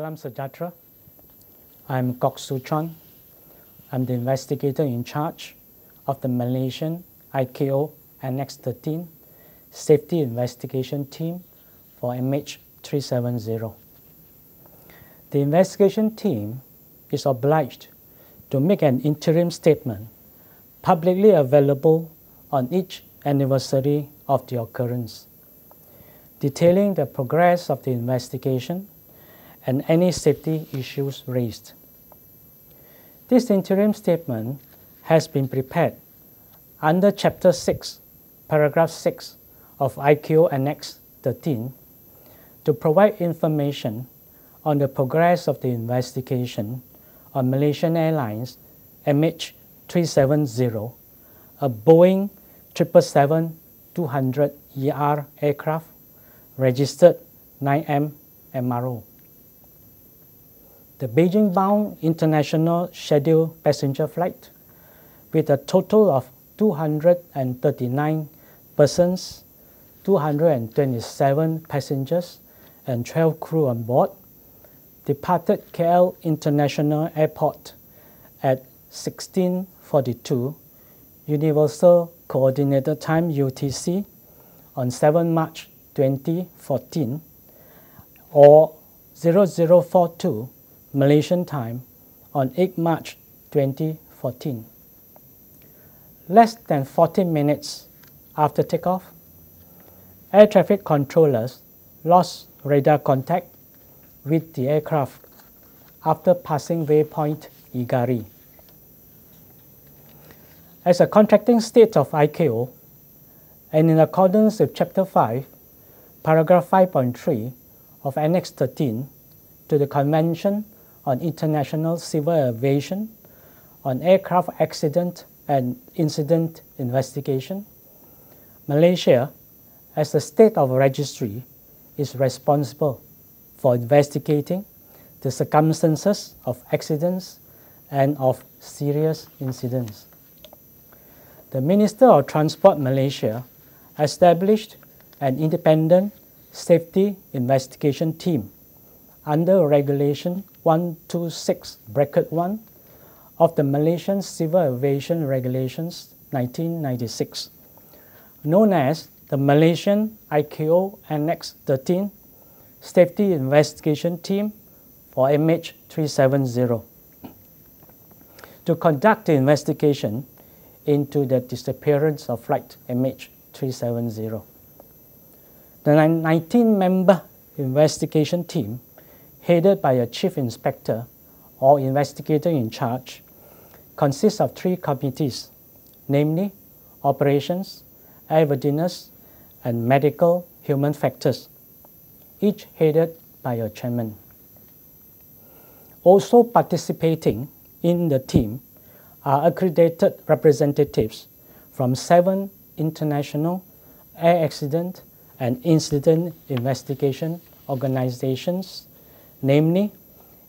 Alam Sajatra. I'm Kok Su Chuan. I'm the investigator in charge of the Malaysian IKO nx 13 Safety Investigation Team for MH370. The investigation team is obliged to make an interim statement publicly available on each anniversary of the occurrence, detailing the progress of the investigation and any safety issues raised. This interim statement has been prepared under Chapter 6, Paragraph 6 of ICAO Annex 13 to provide information on the progress of the investigation on Malaysian Airlines MH370, a Boeing 777-200ER aircraft registered 9M MRO the Beijing bound international scheduled passenger flight with a total of 239 persons, 227 passengers, and 12 crew on board departed KL International Airport at 16:42 Universal Coordinated Time UTC on 7 March 2014 or 0042 Malaysian time on 8 March 2014. Less than forty minutes after takeoff, air traffic controllers lost radar contact with the aircraft after passing waypoint Igari. As a contracting state of ICAO, and in accordance with Chapter 5, Paragraph 5.3 of Annex 13 to the Convention on international civil aviation, on aircraft accident and incident investigation. Malaysia, as the state of registry, is responsible for investigating the circumstances of accidents and of serious incidents. The Minister of Transport Malaysia established an independent safety investigation team under regulation 126 bracket 1 of the Malaysian Civil Aviation Regulations 1996, known as the Malaysian ICAO Annex 13 Safety Investigation Team for MH370 to conduct the investigation into the disappearance of flight MH370. The 19-member investigation team headed by a chief inspector or investigator in charge, consists of three committees, namely operations, airworthiness, and medical human factors, each headed by a chairman. Also participating in the team are accredited representatives from seven international air accident and incident investigation organizations namely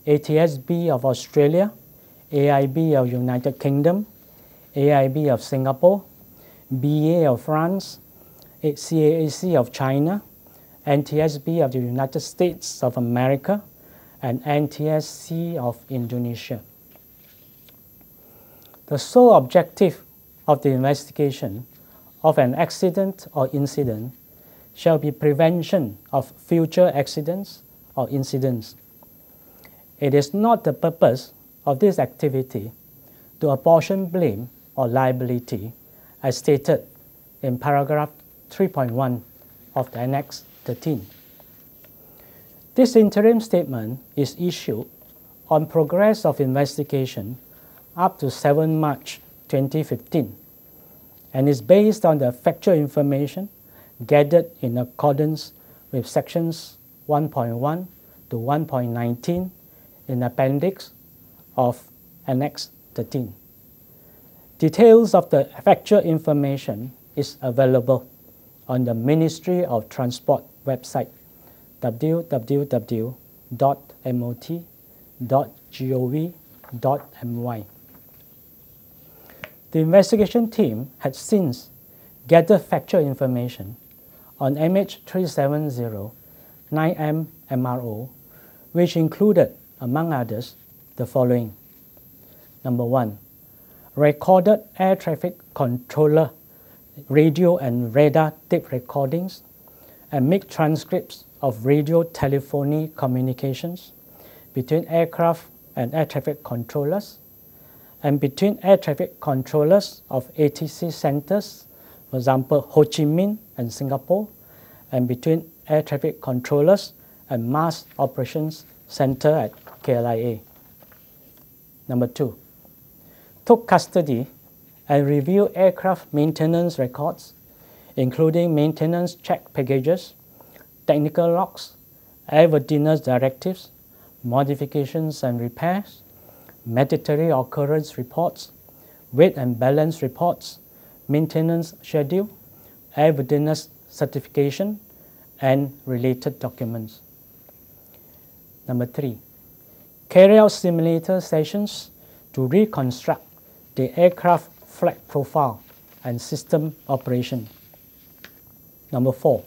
ATSB of Australia, AIB of United Kingdom, AIB of Singapore, BA of France, CAAC of China, NTSB of the United States of America, and NTSC of Indonesia. The sole objective of the investigation of an accident or incident shall be prevention of future accidents or incidents it is not the purpose of this activity to apportion blame or liability, as stated in paragraph 3.1 of the Annex 13. This interim statement is issued on progress of investigation up to 7 March 2015 and is based on the factual information gathered in accordance with sections 1.1 to 1.19 in appendix of Annex 13. Details of the factual information is available on the Ministry of Transport website www.mot.gov.my. The investigation team had since gathered factual information on MH370 9M MRO, which included among others, the following. Number one, recorded air traffic controller radio and radar tape recordings and make transcripts of radio telephony communications between aircraft and air traffic controllers and between air traffic controllers of ATC centers, for example, Ho Chi Minh and Singapore, and between air traffic controllers and mass operations center at KLIA. Number two, took custody and reviewed aircraft maintenance records, including maintenance check packages, technical logs, airworthiness directives, modifications and repairs, mandatory occurrence reports, weight and balance reports, maintenance schedule, airworthiness certification, and related documents. Number three, carry out simulator sessions to reconstruct the aircraft flight profile and system operation. Number four,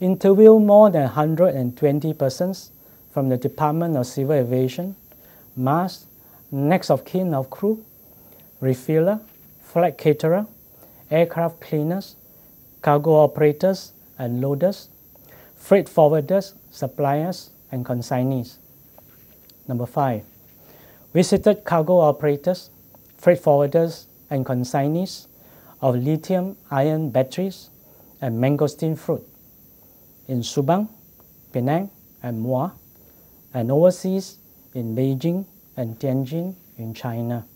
interview more than 120 persons from the Department of Civil Aviation, MAS, next of kin of crew, refiller, flight caterer, aircraft cleaners, cargo operators and loaders, freight forwarders, suppliers, and consignees. Number five, visited cargo operators, freight forwarders, and consignees of lithium ion batteries and mangosteen fruit in Subang, Penang, and Muar, and overseas in Beijing and Tianjin in China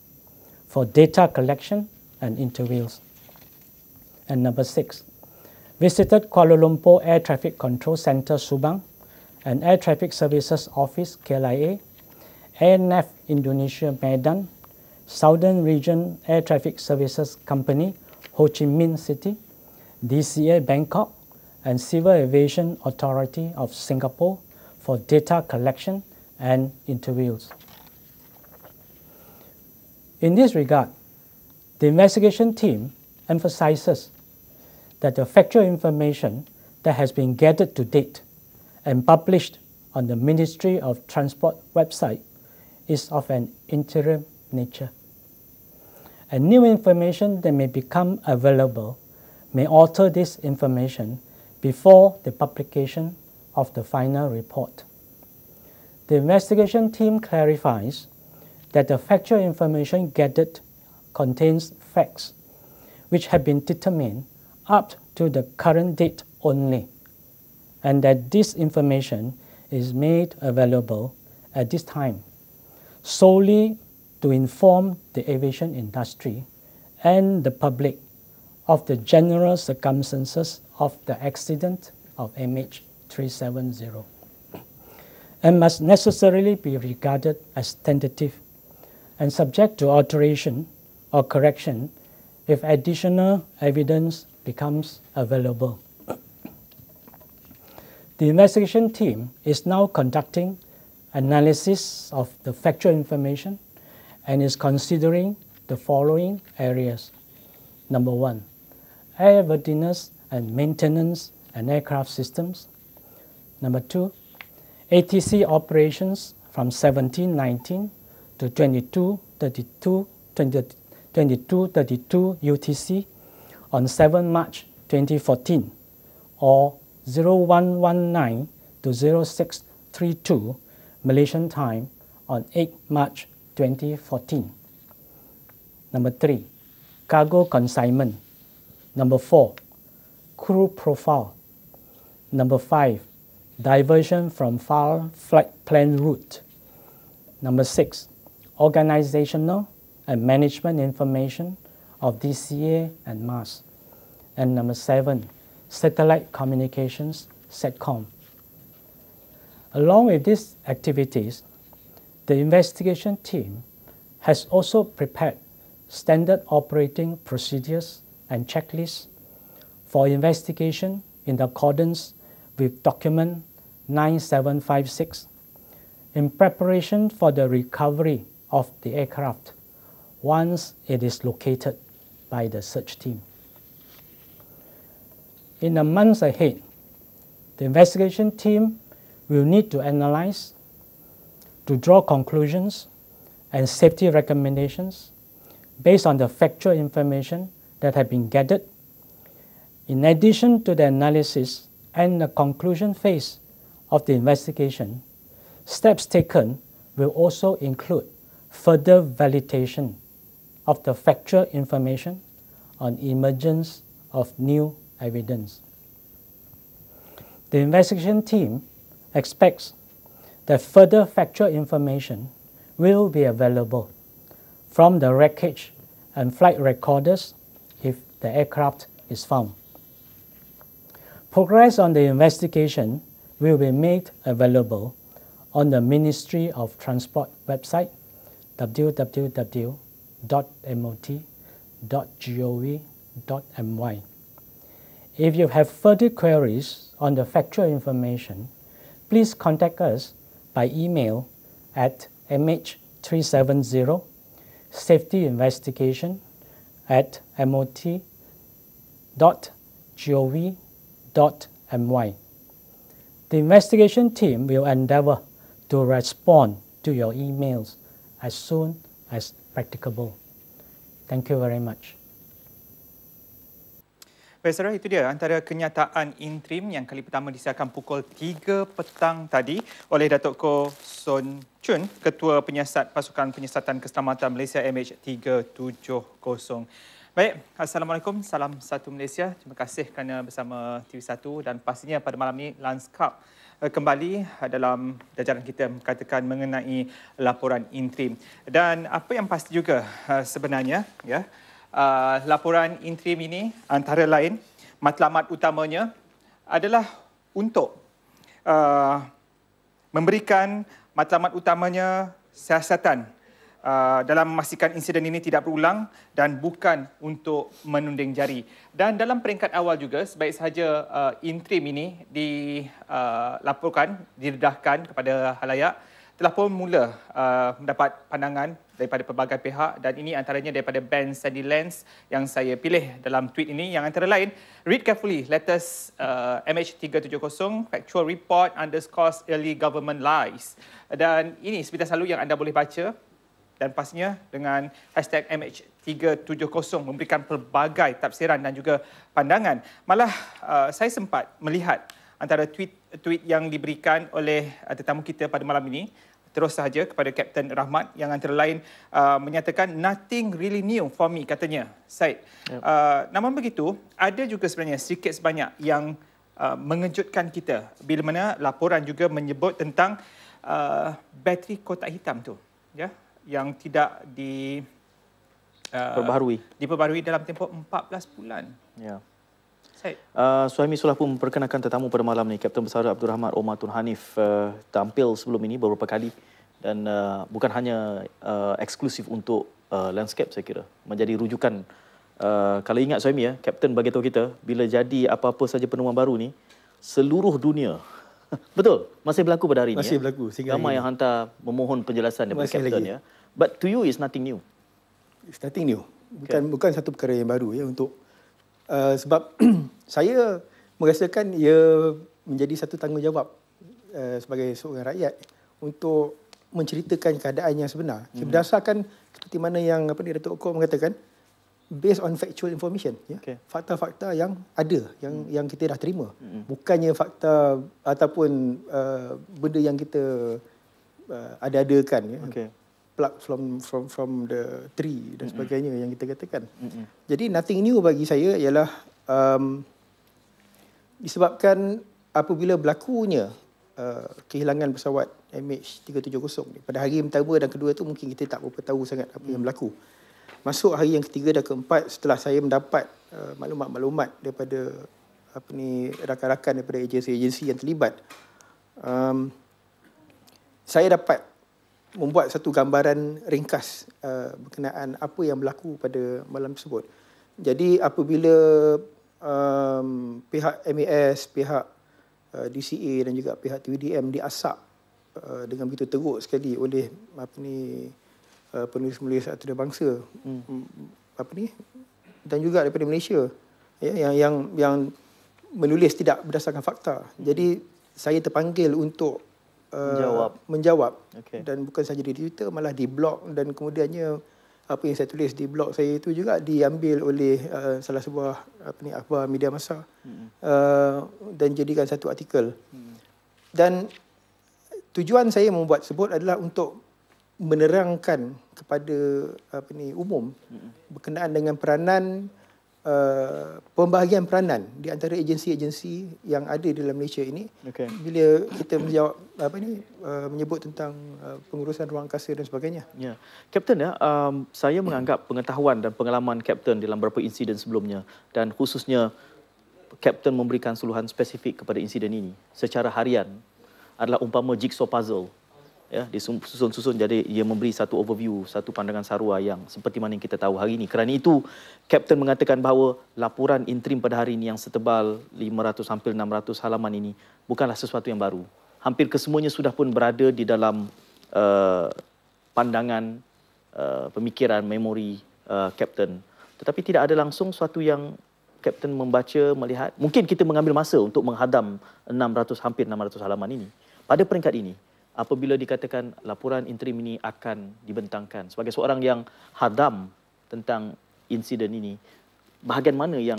for data collection and interviews. And number six, visited Kuala Lumpur Air Traffic Control Center Subang and Air Traffic Services Office KLIA ANF Indonesia Medan, Southern Region Air Traffic Services Company, Ho Chi Minh City, DCA Bangkok, and Civil Aviation Authority of Singapore for data collection and interviews. In this regard, the investigation team emphasizes that the factual information that has been gathered to date and published on the Ministry of Transport website is of an interim nature. And new information that may become available may alter this information before the publication of the final report. The investigation team clarifies that the factual information gathered contains facts which have been determined up to the current date only, and that this information is made available at this time solely to inform the aviation industry and the public of the general circumstances of the accident of MH370 and must necessarily be regarded as tentative and subject to alteration or correction if additional evidence becomes available. The investigation team is now conducting analysis of the factual information and is considering the following areas. Number one, airworthiness and maintenance and aircraft systems. Number two, ATC operations from 1719 to 2232, 2232 UTC on 7 March 2014 or 0119 to 0632 Malaysian time on 8 March 2014. Number three, cargo consignment. Number four, crew profile. Number five, diversion from far flight plan route. Number six, organizational and management information of DCA and MAS. And number seven, satellite communications, SATCOM. Along with these activities, the investigation team has also prepared standard operating procedures and checklists for investigation in accordance with document 9756 in preparation for the recovery of the aircraft once it is located by the search team. In the months ahead, the investigation team will need to analyze, to draw conclusions and safety recommendations based on the factual information that have been gathered. In addition to the analysis and the conclusion phase of the investigation, steps taken will also include further validation of the factual information on emergence of new evidence. The investigation team expects that further factual information will be available from the wreckage and flight recorders if the aircraft is found. Progress on the investigation will be made available on the Ministry of Transport website www.mot.gov.my. If you have further queries on the factual information, please contact us by email at mh370 safety investigation at mot.gov.my. The investigation team will endeavor to respond to your emails as soon as practicable. Thank you very much. Baik, Sarah, itu dia antara kenyataan interim yang kali pertama disiarkan pukul 3 petang tadi oleh Datuk Ko Son Chun, Ketua Penyiasat Pasukan Penyiasatan Keselamatan Malaysia MH370. Baik, Assalamualaikum, Salam Satu Malaysia. Terima kasih kerana bersama TV1 dan pastinya pada malam ini Lanskap eh, kembali eh, dalam jajaran kita mengatakan mengenai laporan interim. Dan apa yang pasti juga eh, sebenarnya, ya, uh, laporan interim ini antara lain matlamat utamanya adalah untuk uh, memberikan matlamat utamanya siasatan uh, dalam memastikan insiden ini tidak berulang dan bukan untuk menunding jari. Dan dalam peringkat awal juga, sebaik sahaja uh, interim ini dilaporkan, didedahkan kepada halayak, telah pun mula uh, mendapat pandangan daripada pelbagai pihak dan ini antaranya daripada band Sandy Lens yang saya pilih dalam tweet ini yang antara lain read carefully letters uh, MH370 factual report underscores early government lies dan ini seperti selalu yang anda boleh baca dan pastinya dengan hashtag MH370 memberikan pelbagai tafsiran dan juga pandangan. Malah uh, saya sempat melihat antara tweet tweet yang diberikan oleh uh, tetamu kita pada malam ini terus sahaja kepada Kapten Rahmat yang antara lain uh, menyatakan nothing really new for me katanya Said. Yep. Uh, namun begitu ada juga sebenarnya sedikit sebanyak yang uh, mengejutkan kita bila mana laporan juga menyebut tentang uh, bateri kotak hitam tu ya yeah? yang tidak di uh, diperbaharui dalam tempoh 14 bulan. Ya. Yeah. Uh, Suhaimi Sulah pun memperkenalkan tetamu pada malam ini, Kapten Besar Abdul Rahman Omar Tun Hanif uh, tampil sebelum ini beberapa kali dan uh, bukan hanya uh, eksklusif untuk uh, landscape saya kira. Menjadi rujukan, uh, kalau ingat suami ya, Kapten bagitahu kita, bila jadi apa-apa saja penemuan baru ni, seluruh dunia, betul? Masih berlaku pada hari ini. Masih ya? berlaku. Ramai yang hantar memohon penjelasan daripada Kapten ya. But to you is nothing new. It's nothing new. Bukan okay. bukan satu perkara yang baru ya untuk Eh, sebab saya merasakan ia menjadi satu tanggungjawab uh, sebagai seorang rakyat untuk menceritakan keadaan yang sebenar. Hmm. Berdasarkan seperti mana yang apa ni Datuk Okok mengatakan based on factual information ya. Okay. Fakta-fakta yang ada yang hmm. yang kita dah terima. Hmm. Bukannya fakta ataupun uh, benda yang kita uh, ada-adakan ya. Okay plucked from from from the tree dan sebagainya mm-hmm. yang kita katakan. Mm-hmm. Jadi nothing new bagi saya ialah um, disebabkan apabila berlakunya uh, kehilangan pesawat MH370 ni pada hari yang pertama dan kedua tu mungkin kita tak berapa tahu sangat apa mm. yang berlaku. Masuk hari yang ketiga dan keempat setelah saya mendapat uh, maklumat-maklumat daripada apa ni rakan-rakan daripada agensi-agensi yang terlibat um, saya dapat membuat satu gambaran ringkas uh, berkenaan apa yang berlaku pada malam tersebut. Jadi apabila um, pihak MAS, pihak uh, DCA dan juga pihak TVDM diasak uh, dengan begitu teruk sekali oleh apa ni uh, penulis-penulis antarabangsa hmm. hmm. apa ni dan juga daripada Malaysia ya, yang yang yang menulis tidak berdasarkan fakta. Jadi saya terpanggil untuk menjawab, uh, menjawab. Okay. dan bukan saja di Twitter malah di blog dan kemudiannya apa yang saya tulis di blog saya itu juga diambil oleh uh, salah sebuah apa ni akhbar media masa hmm. uh, dan jadikan satu artikel hmm. dan tujuan saya membuat sebut adalah untuk menerangkan kepada apa ni umum hmm. berkenaan dengan peranan uh, pembahagian peranan di antara agensi-agensi yang ada dalam Malaysia ini okay. bila kita menjawab apa ini uh, eh, menyebut tentang uh, pengurusan ruang angkasa dan sebagainya. Ya. Kapten ya, um, saya menganggap pengetahuan dan pengalaman kapten dalam beberapa insiden sebelumnya dan khususnya kapten memberikan suluhan spesifik kepada insiden ini secara harian adalah umpama jigsaw puzzle ya disusun-susun jadi ia memberi satu overview satu pandangan sarua yang seperti mana yang kita tahu hari ini kerana itu kapten mengatakan bahawa laporan interim pada hari ini yang setebal 500 hampir 600 halaman ini bukanlah sesuatu yang baru hampir kesemuanya sudah pun berada di dalam uh, pandangan uh, pemikiran memori kapten eh, uh, tetapi tidak ada langsung sesuatu yang kapten membaca melihat mungkin kita mengambil masa untuk menghadam 600 hampir 600 halaman ini pada peringkat ini apabila dikatakan laporan interim ini akan dibentangkan sebagai seorang yang hadam tentang insiden ini bahagian mana yang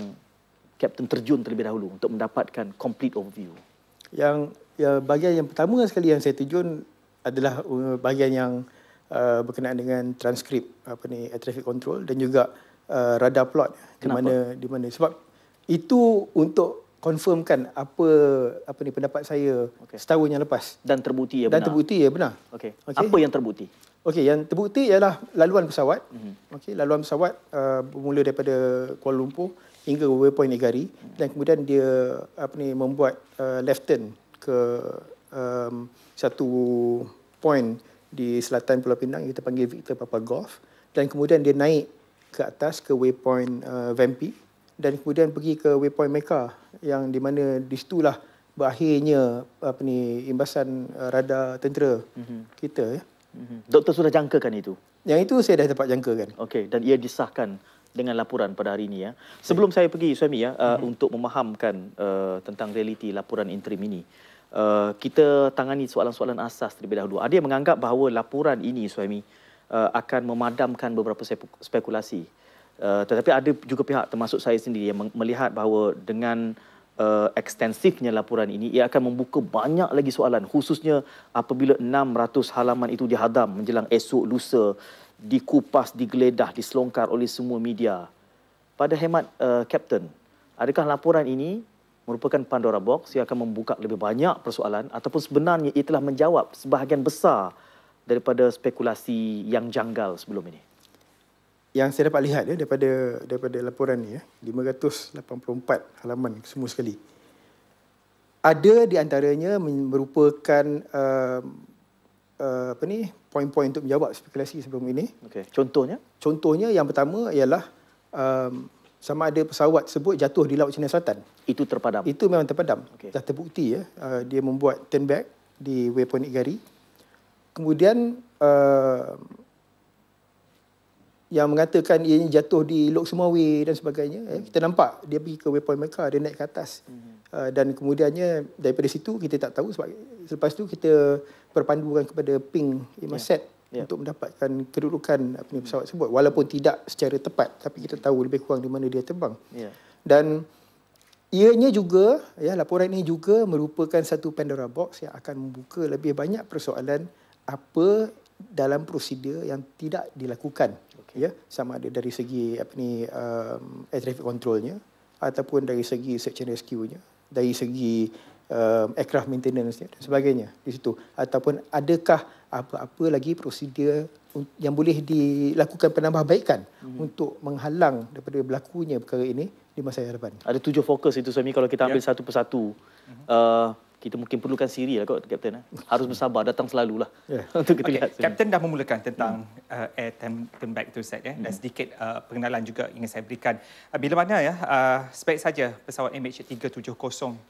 kapten terjun terlebih dahulu untuk mendapatkan complete overview yang ya, bahagian yang pertama sekali yang saya terjun adalah uh, bahagian yang uh, berkenaan dengan transkrip apa ni air traffic control dan juga uh, radar plot Kenapa? di mana di mana sebab itu untuk confirmkan apa apa ni pendapat saya okay. setahun yang lepas dan terbukti ya benar. Dan terbukti ya benar. Okey. Okay. Apa yang terbukti? Okey, yang terbukti ialah laluan pesawat. Mm-hmm. Okey, laluan pesawat uh, bermula daripada Kuala Lumpur hingga waypoint Negari mm-hmm. dan kemudian dia apa ni membuat uh, left turn ke um, satu point di selatan Pulau Pinang yang kita panggil Victor Papa Golf dan kemudian dia naik ke atas ke waypoint uh, Vampi. Mm-hmm dan kemudian pergi ke waypoint Mecca yang di mana di situlah berakhirnya apa ni imbasan uh, radar tentera mm-hmm. kita ya. Mm-hmm. Doktor sudah jangkakan itu. Yang itu saya dah dapat jangkakan. Okey dan ia disahkan dengan laporan pada hari ini ya. Sebelum yeah. saya pergi Suami ya mm-hmm. uh, mhm. untuk memahamkan uh, tentang realiti laporan interim ini. Uh, kita tangani soalan-soalan asas terlebih dahulu. Ada yang menganggap bahawa laporan ini Suami uh, akan memadamkan beberapa spekulasi. Eh, tetapi ada juga pihak termasuk saya sendiri yang melihat bahawa dengan uh, ekstensifnya laporan ini ia akan membuka banyak lagi soalan khususnya apabila 600 halaman itu dihadam menjelang esok lusa dikupas digeledah diselongkar oleh semua media. Pada hemat kapten, eh, adakah laporan ini merupakan pandora box yang akan membuka lebih banyak persoalan ataupun sebenarnya ia telah menjawab sebahagian besar daripada spekulasi yang janggal sebelum ini? yang saya dapat lihat ya daripada daripada laporan ni ya 584 halaman semua sekali ada di antaranya merupakan uh, uh, apa ni poin-poin untuk menjawab spekulasi sebelum ini okey contohnya contohnya yang pertama ialah um, sama ada pesawat tersebut jatuh di laut Cina Selatan itu terpadam itu memang terpadam okay. dah terbukti ya uh, dia membuat turn back di waypoint Igari kemudian uh, yang mengatakan ia jatuh di Loksumawi dan sebagainya eh, kita nampak dia pergi ke waypoint mereka dia naik ke atas hmm. uh, dan kemudiannya daripada situ kita tak tahu sebab selepas tu kita berpandukan kepada ping Imaset ya. yeah. yeah. untuk mendapatkan kedudukan apa ni pesawat tersebut walaupun tidak secara tepat tapi kita tahu lebih kurang di mana dia terbang yeah. dan ianya juga ya laporan ini juga merupakan satu pandora box yang akan membuka lebih banyak persoalan apa dalam prosedur yang tidak dilakukan ya sama ada dari segi apa ni um, air traffic controlnya ataupun dari segi search and rescue-nya dari segi um, aircraft maintenance dan sebagainya di situ ataupun adakah apa-apa lagi prosedur yang boleh dilakukan penambahbaikan hmm. untuk menghalang daripada berlakunya perkara ini di masa hadapan ada tujuh fokus itu suami kalau kita ya. ambil yeah. satu persatu uh-huh. uh, kita mungkin perlukan siri lah kot kapten eh. harus bersabar datang selalulah yeah. untuk kita okay. lihat kapten dah memulakan tentang mm. uh, air turn, turn back to set ya eh. Hmm. dan sedikit uh, pengenalan juga ingin saya berikan uh, bila mana ya uh, spek saja pesawat MH370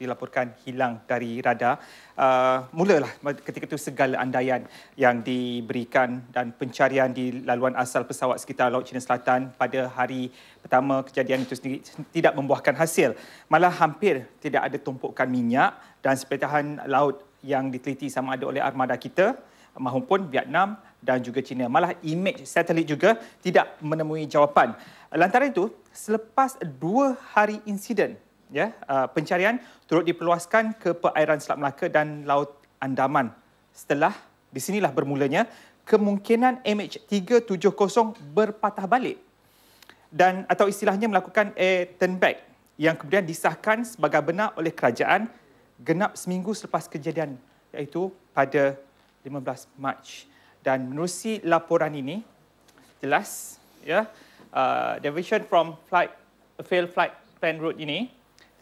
dilaporkan hilang dari radar uh, mulalah ketika itu segala andaian yang diberikan dan pencarian di laluan asal pesawat sekitar laut China Selatan pada hari pertama kejadian itu sendiri tidak membuahkan hasil malah hampir tidak ada tumpukan minyak dan sepetahan laut yang diteliti sama ada oleh armada kita maupun Vietnam dan juga China. Malah imej satelit juga tidak menemui jawapan. Lantaran itu, selepas dua hari insiden, ya, uh, pencarian turut diperluaskan ke perairan Selat Melaka dan Laut Andaman. Setelah di sinilah bermulanya kemungkinan MH370 berpatah balik dan atau istilahnya melakukan air turn back yang kemudian disahkan sebagai benar oleh kerajaan genap seminggu selepas kejadian iaitu pada 15 Mac dan menerusi laporan ini jelas ya yeah, uh, deviation from flight a failed flight plan route ini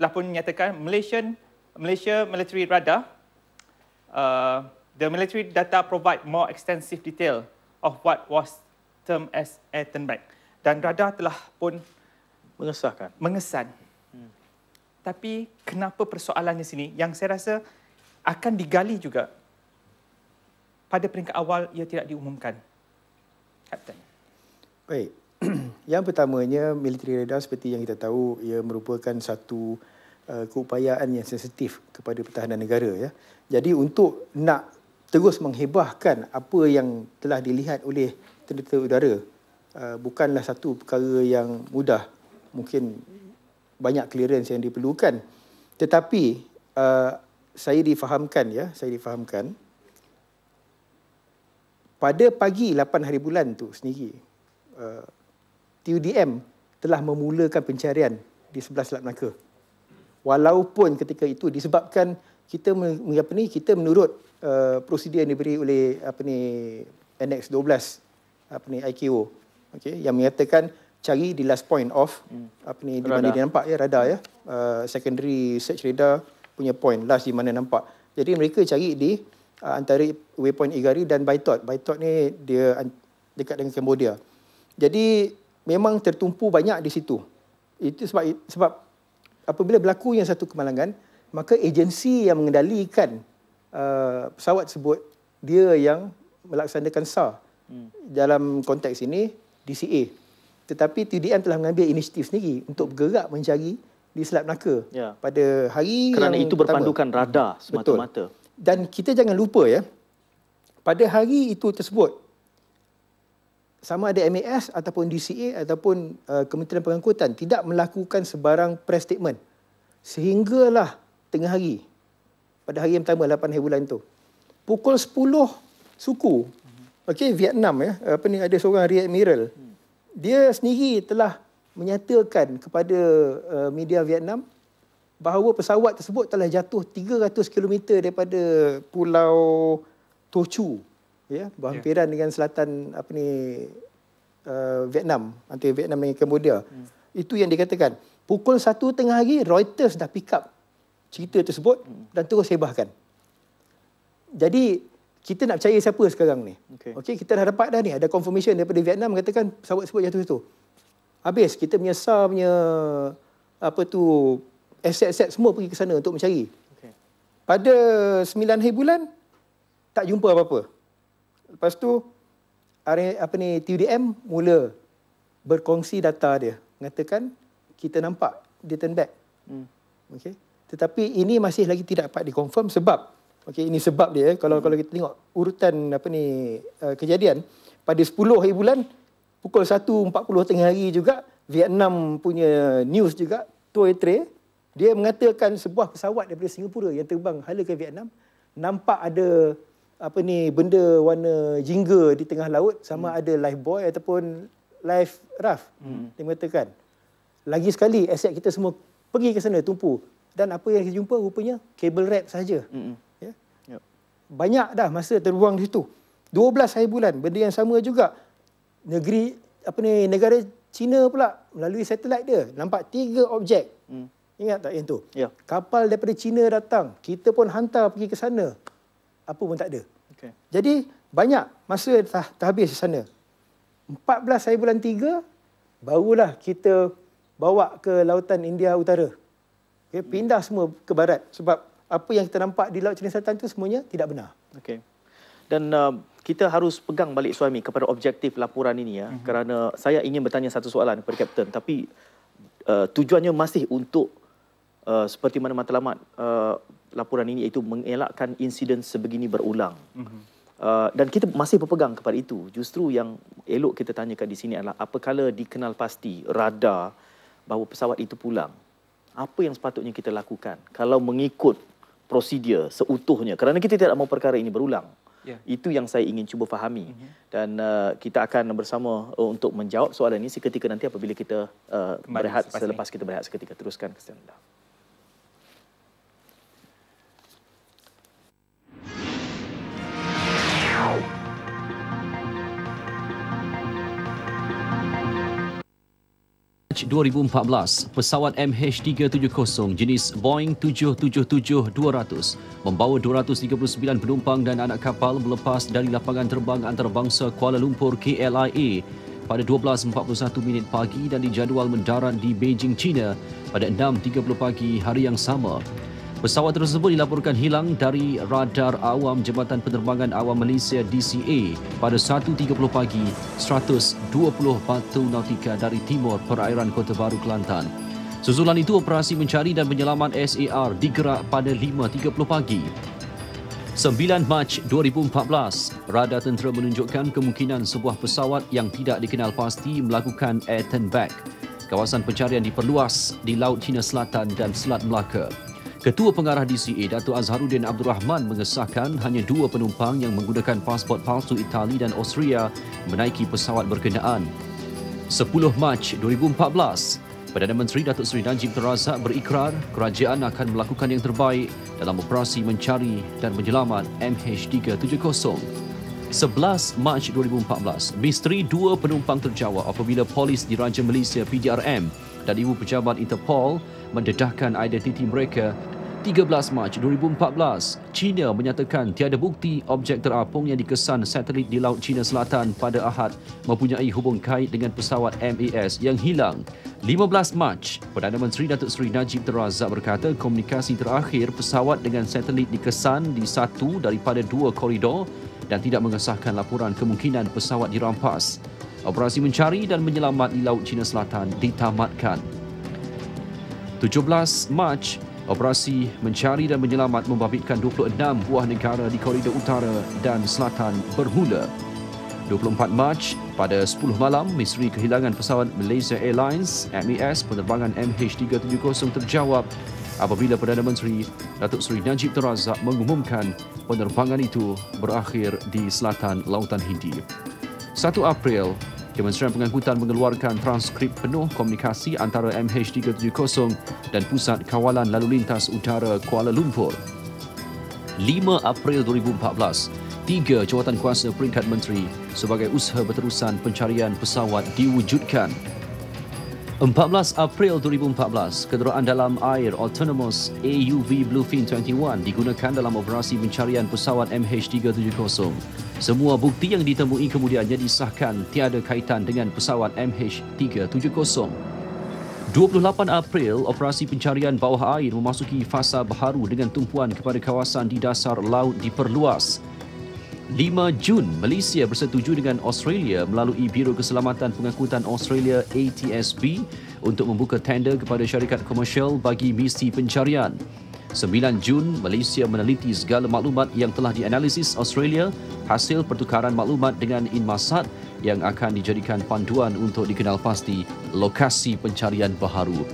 telah pun menyatakan Malaysian Malaysia military radar uh, the military data provide more extensive detail of what was termed as air turn dan radar telah pun mengesahkan mengesan tapi kenapa persoalannya sini yang saya rasa akan digali juga pada peringkat awal ia tidak diumumkan. Captain. Baik. yang pertamanya military radar seperti yang kita tahu ia merupakan satu uh, keupayaan yang sensitif kepada pertahanan negara ya. Jadi untuk nak terus menghebahkan apa yang telah dilihat oleh tentera udara uh, bukanlah satu perkara yang mudah. Mungkin banyak clearance yang diperlukan. Tetapi uh, saya difahamkan ya, saya difahamkan pada pagi 8 hari bulan tu sendiri uh, TUDM telah memulakan pencarian di sebelah Selat Melaka. Walaupun ketika itu disebabkan kita mengapa ni kita menurut uh, prosedur yang diberi oleh apa ni NX12 apa ni IKO okey yang menyatakan cari di last point of hmm. apa ni di mana dia nampak ya radar ya uh, secondary search radar punya point last di mana nampak jadi mereka cari di uh, antara waypoint Igari dan Baitot Baitot ni dia dekat dengan Cambodia jadi memang tertumpu banyak di situ itu sebab sebab apabila berlaku yang satu kemalangan maka agensi yang mengendalikan uh, pesawat tersebut dia yang melaksanakan SAR hmm. dalam konteks ini DCA tetapi TDM telah mengambil inisiatif sendiri untuk bergerak mencari di Selat Melaka ya. pada hari Kerana yang itu berpandukan pertama. radar semata-mata. Dan kita jangan lupa ya, pada hari itu tersebut, sama ada MAS ataupun DCA ataupun uh, Kementerian Pengangkutan tidak melakukan sebarang press statement. Sehinggalah tengah hari, pada hari yang pertama, 8 hari bulan itu. Pukul 10 suku, okay, Vietnam, ya, apa ni, ada seorang Rear Admiral, hmm dia sendiri telah menyatakan kepada uh, media Vietnam bahawa pesawat tersebut telah jatuh 300 km daripada pulau Tochu, Chu ya berhampiran yeah. dengan selatan apa ni uh, Vietnam antara Vietnam dengan Cambodia hmm. itu yang dikatakan pukul 1.30 hari Reuters dah pick up cerita tersebut hmm. dan terus sebahkan jadi kita nak percaya siapa sekarang ni? Okey, okay, kita dah dapat dah ni, ada confirmation daripada Vietnam mengatakan pesawat sebut jatuh itu. Habis kita punya SAR punya apa tu aset-aset semua pergi ke sana untuk mencari. Okay. Pada 9 hari bulan tak jumpa apa-apa. Lepas tu apa ni TDM mula berkongsi data dia mengatakan kita nampak dia turn back. Hmm. Okay. Tetapi ini masih lagi tidak dapat dikonfirm sebab Okey ini sebab dia eh, kalau hmm. kalau kita tengok urutan apa ni uh, kejadian pada 10 hari bulan pukul 1.40 tengah hari juga Vietnam punya news juga Toy Tre dia mengatakan sebuah pesawat daripada Singapura yang terbang hala ke Vietnam nampak ada apa ni benda warna jingga di tengah laut sama hmm. ada life boy ataupun life raft hmm. dia mengatakan lagi sekali aset kita semua pergi ke sana tumpu dan apa yang kita jumpa rupanya kabel wrap saja hmm banyak dah masa terbuang di situ. 12 hari bulan, benda yang sama juga. Negeri, apa ni, negara Cina pula melalui satelit dia, nampak tiga objek. Hmm. Ingat tak yang tu? Ya. Kapal daripada Cina datang, kita pun hantar pergi ke sana. Apa pun tak ada. Okay. Jadi, banyak masa dah habis di sana. 14 hari bulan tiga, barulah kita bawa ke lautan India Utara. Okay, pindah semua ke barat sebab apa yang kita nampak di Laut Cina Selatan itu semuanya tidak benar. Okey. Dan uh, kita harus pegang balik suami kepada objektif laporan ini ya. Mm -hmm. Kerana saya ingin bertanya satu soalan kepada Kapten. Tapi uh, tujuannya masih untuk uh, seperti mana matlamat uh, laporan ini iaitu mengelakkan insiden sebegini berulang. Mm -hmm. uh, dan kita masih berpegang kepada itu. Justru yang elok kita tanyakan di sini adalah apakala dikenal pasti radar bahawa pesawat itu pulang. Apa yang sepatutnya kita lakukan kalau mengikut prosedur seutuhnya kerana kita tidak mahu perkara ini berulang. Yeah. Itu yang saya ingin cuba fahami. Mm -hmm. Dan uh, kita akan bersama uh, untuk menjawab soalan ini seketika nanti apabila kita uh, berehat selepas ini. kita berehat seketika. Teruskan kesempatan. March 2014, pesawat MH370 jenis Boeing 777-200 membawa 239 penumpang dan anak kapal melepas dari lapangan terbang antarabangsa Kuala Lumpur KLIA pada 12.41 minit pagi dan dijadual mendarat di Beijing, China pada 6.30 pagi hari yang sama. Pesawat tersebut dilaporkan hilang dari radar awam Jabatan Penerbangan Awam Malaysia DCA pada 1.30 pagi 120 batu nautika dari timur perairan Kota Baru Kelantan. Susulan itu operasi mencari dan penyelaman SAR digerak pada 5.30 pagi. 9 Mac 2014, radar tentera menunjukkan kemungkinan sebuah pesawat yang tidak dikenal pasti melakukan air turn back. Kawasan pencarian diperluas di Laut China Selatan dan Selat Melaka. Ketua Pengarah DCA Datuk Azharuddin Abdul Rahman mengesahkan hanya dua penumpang yang menggunakan pasport palsu Itali dan Austria menaiki pesawat berkenaan. 10 Mac 2014, Perdana Menteri Datuk Seri Najib Razak berikrar kerajaan akan melakukan yang terbaik dalam operasi mencari dan menyelamat MH370. 11 Mac 2014, misteri dua penumpang terjawab apabila polis diraja Malaysia PDRM dan ibu pejabat Interpol mendedahkan identiti mereka. 13 Mac 2014, China menyatakan tiada bukti objek terapung yang dikesan satelit di Laut China Selatan pada Ahad mempunyai hubung kait dengan pesawat MAS yang hilang. 15 Mac, Perdana Menteri Datuk Seri Najib Razak berkata komunikasi terakhir pesawat dengan satelit dikesan di satu daripada dua koridor dan tidak mengesahkan laporan kemungkinan pesawat dirampas. Operasi mencari dan menyelamat di Laut China Selatan ditamatkan. 17 Mac, operasi mencari dan menyelamat membabitkan 26 buah negara di koridor utara dan selatan bermula. 24 Mac, pada 10 malam, Misteri kehilangan pesawat Malaysia Airlines, MES, penerbangan MH370 terjawab apabila Perdana Menteri Datuk Seri Najib Terazak mengumumkan penerbangan itu berakhir di selatan Lautan Hindi. 1 April, Kementerian Pengangkutan mengeluarkan transkrip penuh komunikasi antara MH370 dan Pusat Kawalan Lalu Lintas Utara Kuala Lumpur. 5 April 2014, tiga jawatan kuasa peringkat menteri sebagai usaha berterusan pencarian pesawat diwujudkan. 14 April 2014, kenderaan dalam air autonomous AUV Bluefin 21 digunakan dalam operasi pencarian pesawat MH370. Semua bukti yang ditemui kemudiannya disahkan tiada kaitan dengan pesawat MH370. 28 April, operasi pencarian bawah air memasuki fasa baharu dengan tumpuan kepada kawasan di dasar laut diperluas. 5 Jun, Malaysia bersetuju dengan Australia melalui Biro Keselamatan Pengangkutan Australia ATSB untuk membuka tender kepada syarikat komersial bagi misi pencarian. 9 Jun, Malaysia meneliti segala maklumat yang telah dianalisis Australia hasil pertukaran maklumat dengan Inmarsat yang akan dijadikan panduan untuk dikenal pasti lokasi pencarian baharu.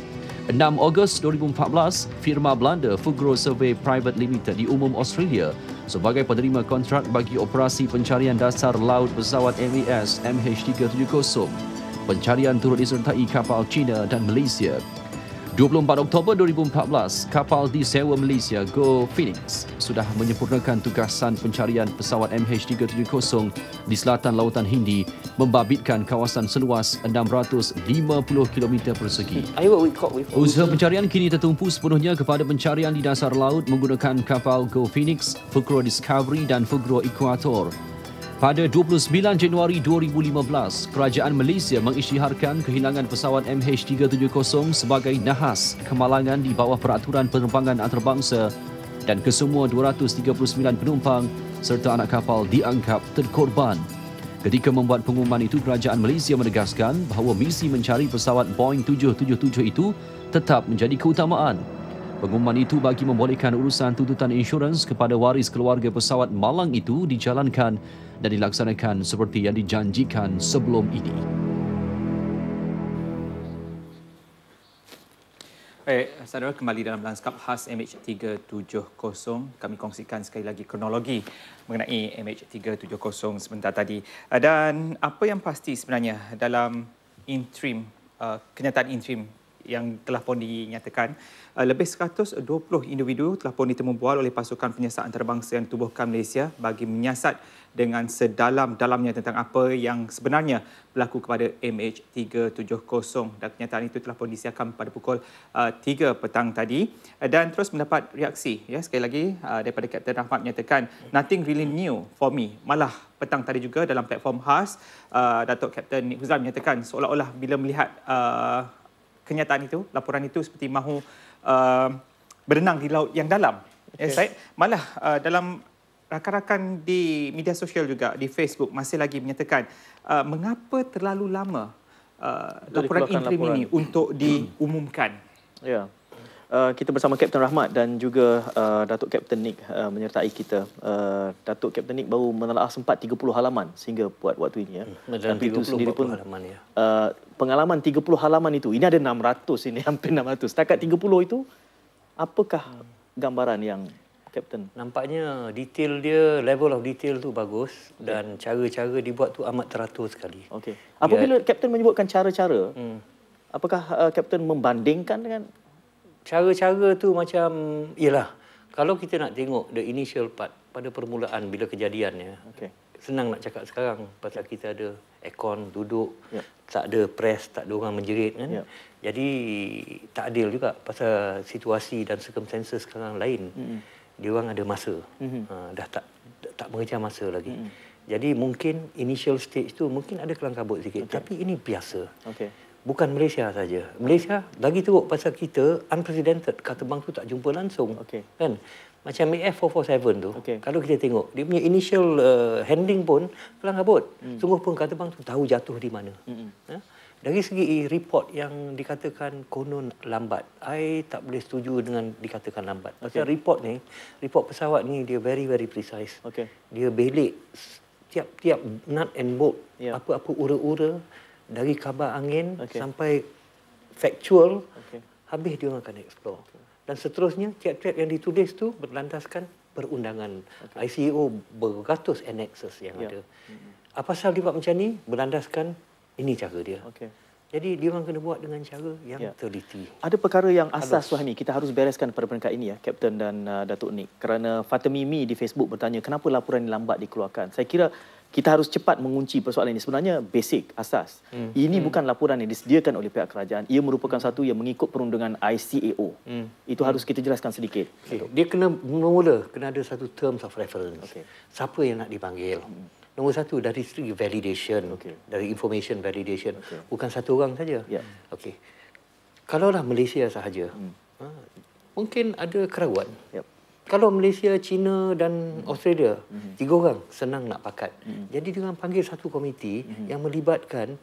6 Ogos 2014, firma Belanda Fugro Survey Private Limited diumum Australia sebagai penerima kontrak bagi operasi pencarian dasar laut pesawat MES MH370. Pencarian turut disertai kapal China dan Malaysia. 24 Oktober 2014, kapal disewa Malaysia Go Phoenix sudah menyempurnakan tugasan pencarian pesawat MH370 di selatan lautan Hindi membabitkan kawasan seluas 650 km persegi. Usaha pencarian kini tertumpu sepenuhnya kepada pencarian di dasar laut menggunakan kapal Go Phoenix, Fugro Discovery dan Fugro Equator pada 29 Januari 2015, kerajaan Malaysia mengisytiharkan kehilangan pesawat MH370 sebagai nahas kemalangan di bawah peraturan penerbangan antarabangsa dan kesemua 239 penumpang serta anak kapal dianggap terkorban. Ketika membuat pengumuman itu, kerajaan Malaysia menegaskan bahawa misi mencari pesawat Boeing 777 itu tetap menjadi keutamaan. Pengumuman itu bagi membolehkan urusan tuntutan insurans kepada waris keluarga pesawat malang itu dijalankan dan dilaksanakan seperti yang dijanjikan sebelum ini. Baik, saudara kembali dalam lanskap khas MH370. Kami kongsikan sekali lagi kronologi mengenai MH370 sebentar tadi. Dan apa yang pasti sebenarnya dalam interim, eh, kenyataan interim yang telah pun dinyatakan eh, lebih 120 individu telah pun ditemu bual oleh pasukan penyiasat antarabangsa yang ditubuhkan Malaysia bagi menyiasat dengan sedalam-dalamnya tentang apa yang sebenarnya berlaku kepada MH370 dan kenyataan itu telah pun disiarkan pada pukul 3 eh, petang tadi eh, dan terus mendapat reaksi ya sekali lagi daripada Kapten Rahmat menyatakan nothing really new for me malah petang tadi juga dalam platform khas Datuk Kapten Nik Huzam menyatakan seolah-olah bila melihat uh, kenyataan itu, laporan itu seperti mahu uh, berenang di laut yang dalam. Okay. Ya, eh, saya malah uh, dalam rakan-rakan di media sosial juga di Facebook masih lagi menyatakan uh, mengapa terlalu lama uh, laporan interim laporan. ini untuk diumumkan. Ya. Yeah. Uh, kita bersama Kapten Rahmat dan juga uh, Datuk Kapten Nick uh, menyertai kita. Uh, Datuk Kapten Nick baru menelaah sempat 30 halaman sehingga buat waktu ini ya. Hmm, dan itu sendiri pun halaman ya. Uh, pengalaman 30 halaman itu ini ada 600 ini hampir 600. Setakat 30 itu apakah gambaran yang Kapten? Nampaknya detail dia level of detail tu bagus okay. dan cara-cara dibuat tu amat teratur sekali. Okey. Apabila Kapten ya. menyebutkan cara-cara? Hmm. Apakah Kapten uh, membandingkan dengan cara-cara tu macam iyalah. kalau kita nak tengok the initial part pada permulaan bila kejadiannya okay. senang nak cakap sekarang pasal kita ada aircon duduk yeah. tak ada press tak ada orang menjerit kan yeah. jadi tak adil juga pasal situasi dan circumstances sekarang lain mm-hmm. dia orang ada masa mm-hmm. uh, dah tak tak mengejar masa lagi mm-hmm. jadi mungkin initial stage tu mungkin ada kelam kabut sikit okay. tapi ini biasa okay bukan Malaysia saja. Malaysia lagi teruk pasal kita unprecedented kata bank tu tak jumpa langsung. Okay. Kan? Macam AF447 tu. Okay. Kalau kita tengok dia punya initial uh, handling pun kelang kabut. Mm. Sungguh pun kata bank tu tahu jatuh di mana. Ya? Dari segi report yang dikatakan konon lambat, I tak boleh setuju dengan dikatakan lambat. Okay. Pasal report ni, report pesawat ni dia very very precise. Okay. Dia belik tiap-tiap nut and bolt, yeah. apa-apa ura-ura dari kabar angin okay. sampai factual okay. habis dia akan explore okay. dan seterusnya tiap-tiap yang ditulis tu berlandaskan perundangan okay. ICO e beratus annexes yang yeah. ada apa sahaja dibuat macam ni berlandaskan ini cara dia okay. Jadi dia orang kena buat dengan cara yang ya. teliti. Ada perkara yang asas Suhaimi, kita harus bereskan pada peringkat ini ya, Captain dan uh, Datuk Nik. Kerana Fatimimi di Facebook bertanya kenapa laporan ini lambat dikeluarkan. Saya kira kita harus cepat mengunci persoalan ini sebenarnya basic asas hmm. ini hmm. bukan laporan yang disediakan oleh pihak kerajaan ia merupakan hmm. satu yang mengikut perundangan ICAO hmm. itu hmm. harus kita jelaskan sedikit okay. dia kena mula kena ada satu terms of reference okay. siapa yang nak dipanggil hmm. nombor satu dari segi validation okay. dari information validation okay. bukan satu orang saja yeah. okey kalaulah malaysia sahaja hmm. Ha, mungkin ada kerawan yep kalau Malaysia, China dan hmm. Australia, hmm tiga orang senang nak pakat. hmm Jadi dengan panggil satu komiti hmm yang melibatkan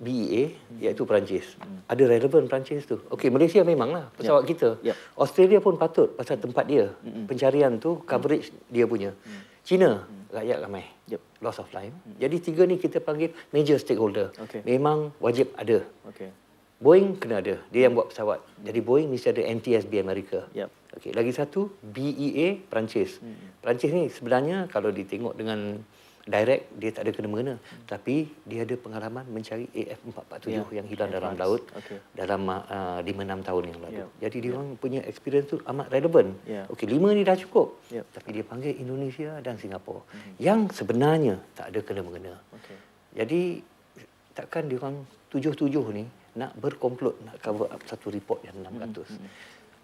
BEA hmm iaitu Perancis. hmm Ada relevan Perancis tu. Okey, Malaysia memanglah pesawat yep. Ya. kita. Yep. Ya. Australia pun patut pasal tempat dia. hmm Pencarian tu hmm. coverage hmm dia punya. hmm China hmm. rakyat ramai. Yep. Loss of life. hmm Jadi tiga ni kita panggil major stakeholder. Okay. Memang wajib ada. Okay. Boeing kena ada. Dia yang buat pesawat. Jadi Boeing mesti ada NTSB Amerika. Yep. Okay. Lagi satu, BEA Perancis. Hmm. Perancis ni sebenarnya kalau ditengok dengan direct, dia tak ada kena-mengena. Hmm. Tapi dia ada pengalaman mencari AF-447 yeah. yang hilang dalam laut okay. dalam uh, 5-6 tahun yang lalu. Yep. Jadi dia yep. punya experience tu amat relevan. Yeah. Okay, 5 ni dah cukup. Yep. Tapi dia panggil Indonesia dan Singapura. Hmm. Yang sebenarnya tak ada kena-mengena. Okay. Jadi takkan dia orang tujuh-tujuh ni nak berkomplot nak cover up satu report yang 600. Hmm, hmm.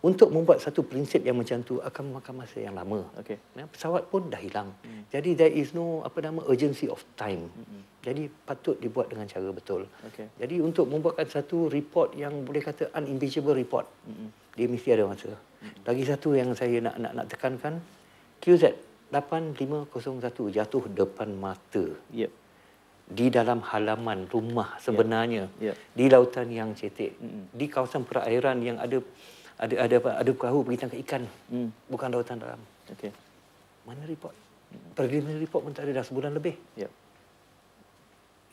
Untuk membuat satu prinsip yang macam tu akan memakan masa yang lama. Okay. Ya, pesawat pun dah hilang. Hmm. Jadi there is no apa nama urgency of time. Hmm. hmm. Jadi patut dibuat dengan cara betul. Okay. Jadi untuk membuatkan satu report yang boleh kata unimpeachable report, hmm. hmm. dia mesti ada masa. Hmm. Lagi satu yang saya nak nak nak tekankan QZ 8501 jatuh depan mata. Yep di dalam halaman rumah ya. sebenarnya yeah. Yeah. di lautan yang cetek mm. di kawasan perairan yang ada ada ada apa ada perahu pergi tangkap ikan mm. bukan lautan dalam okey mana report mm. preliminary report pun tak ada dah sebulan lebih ya yeah.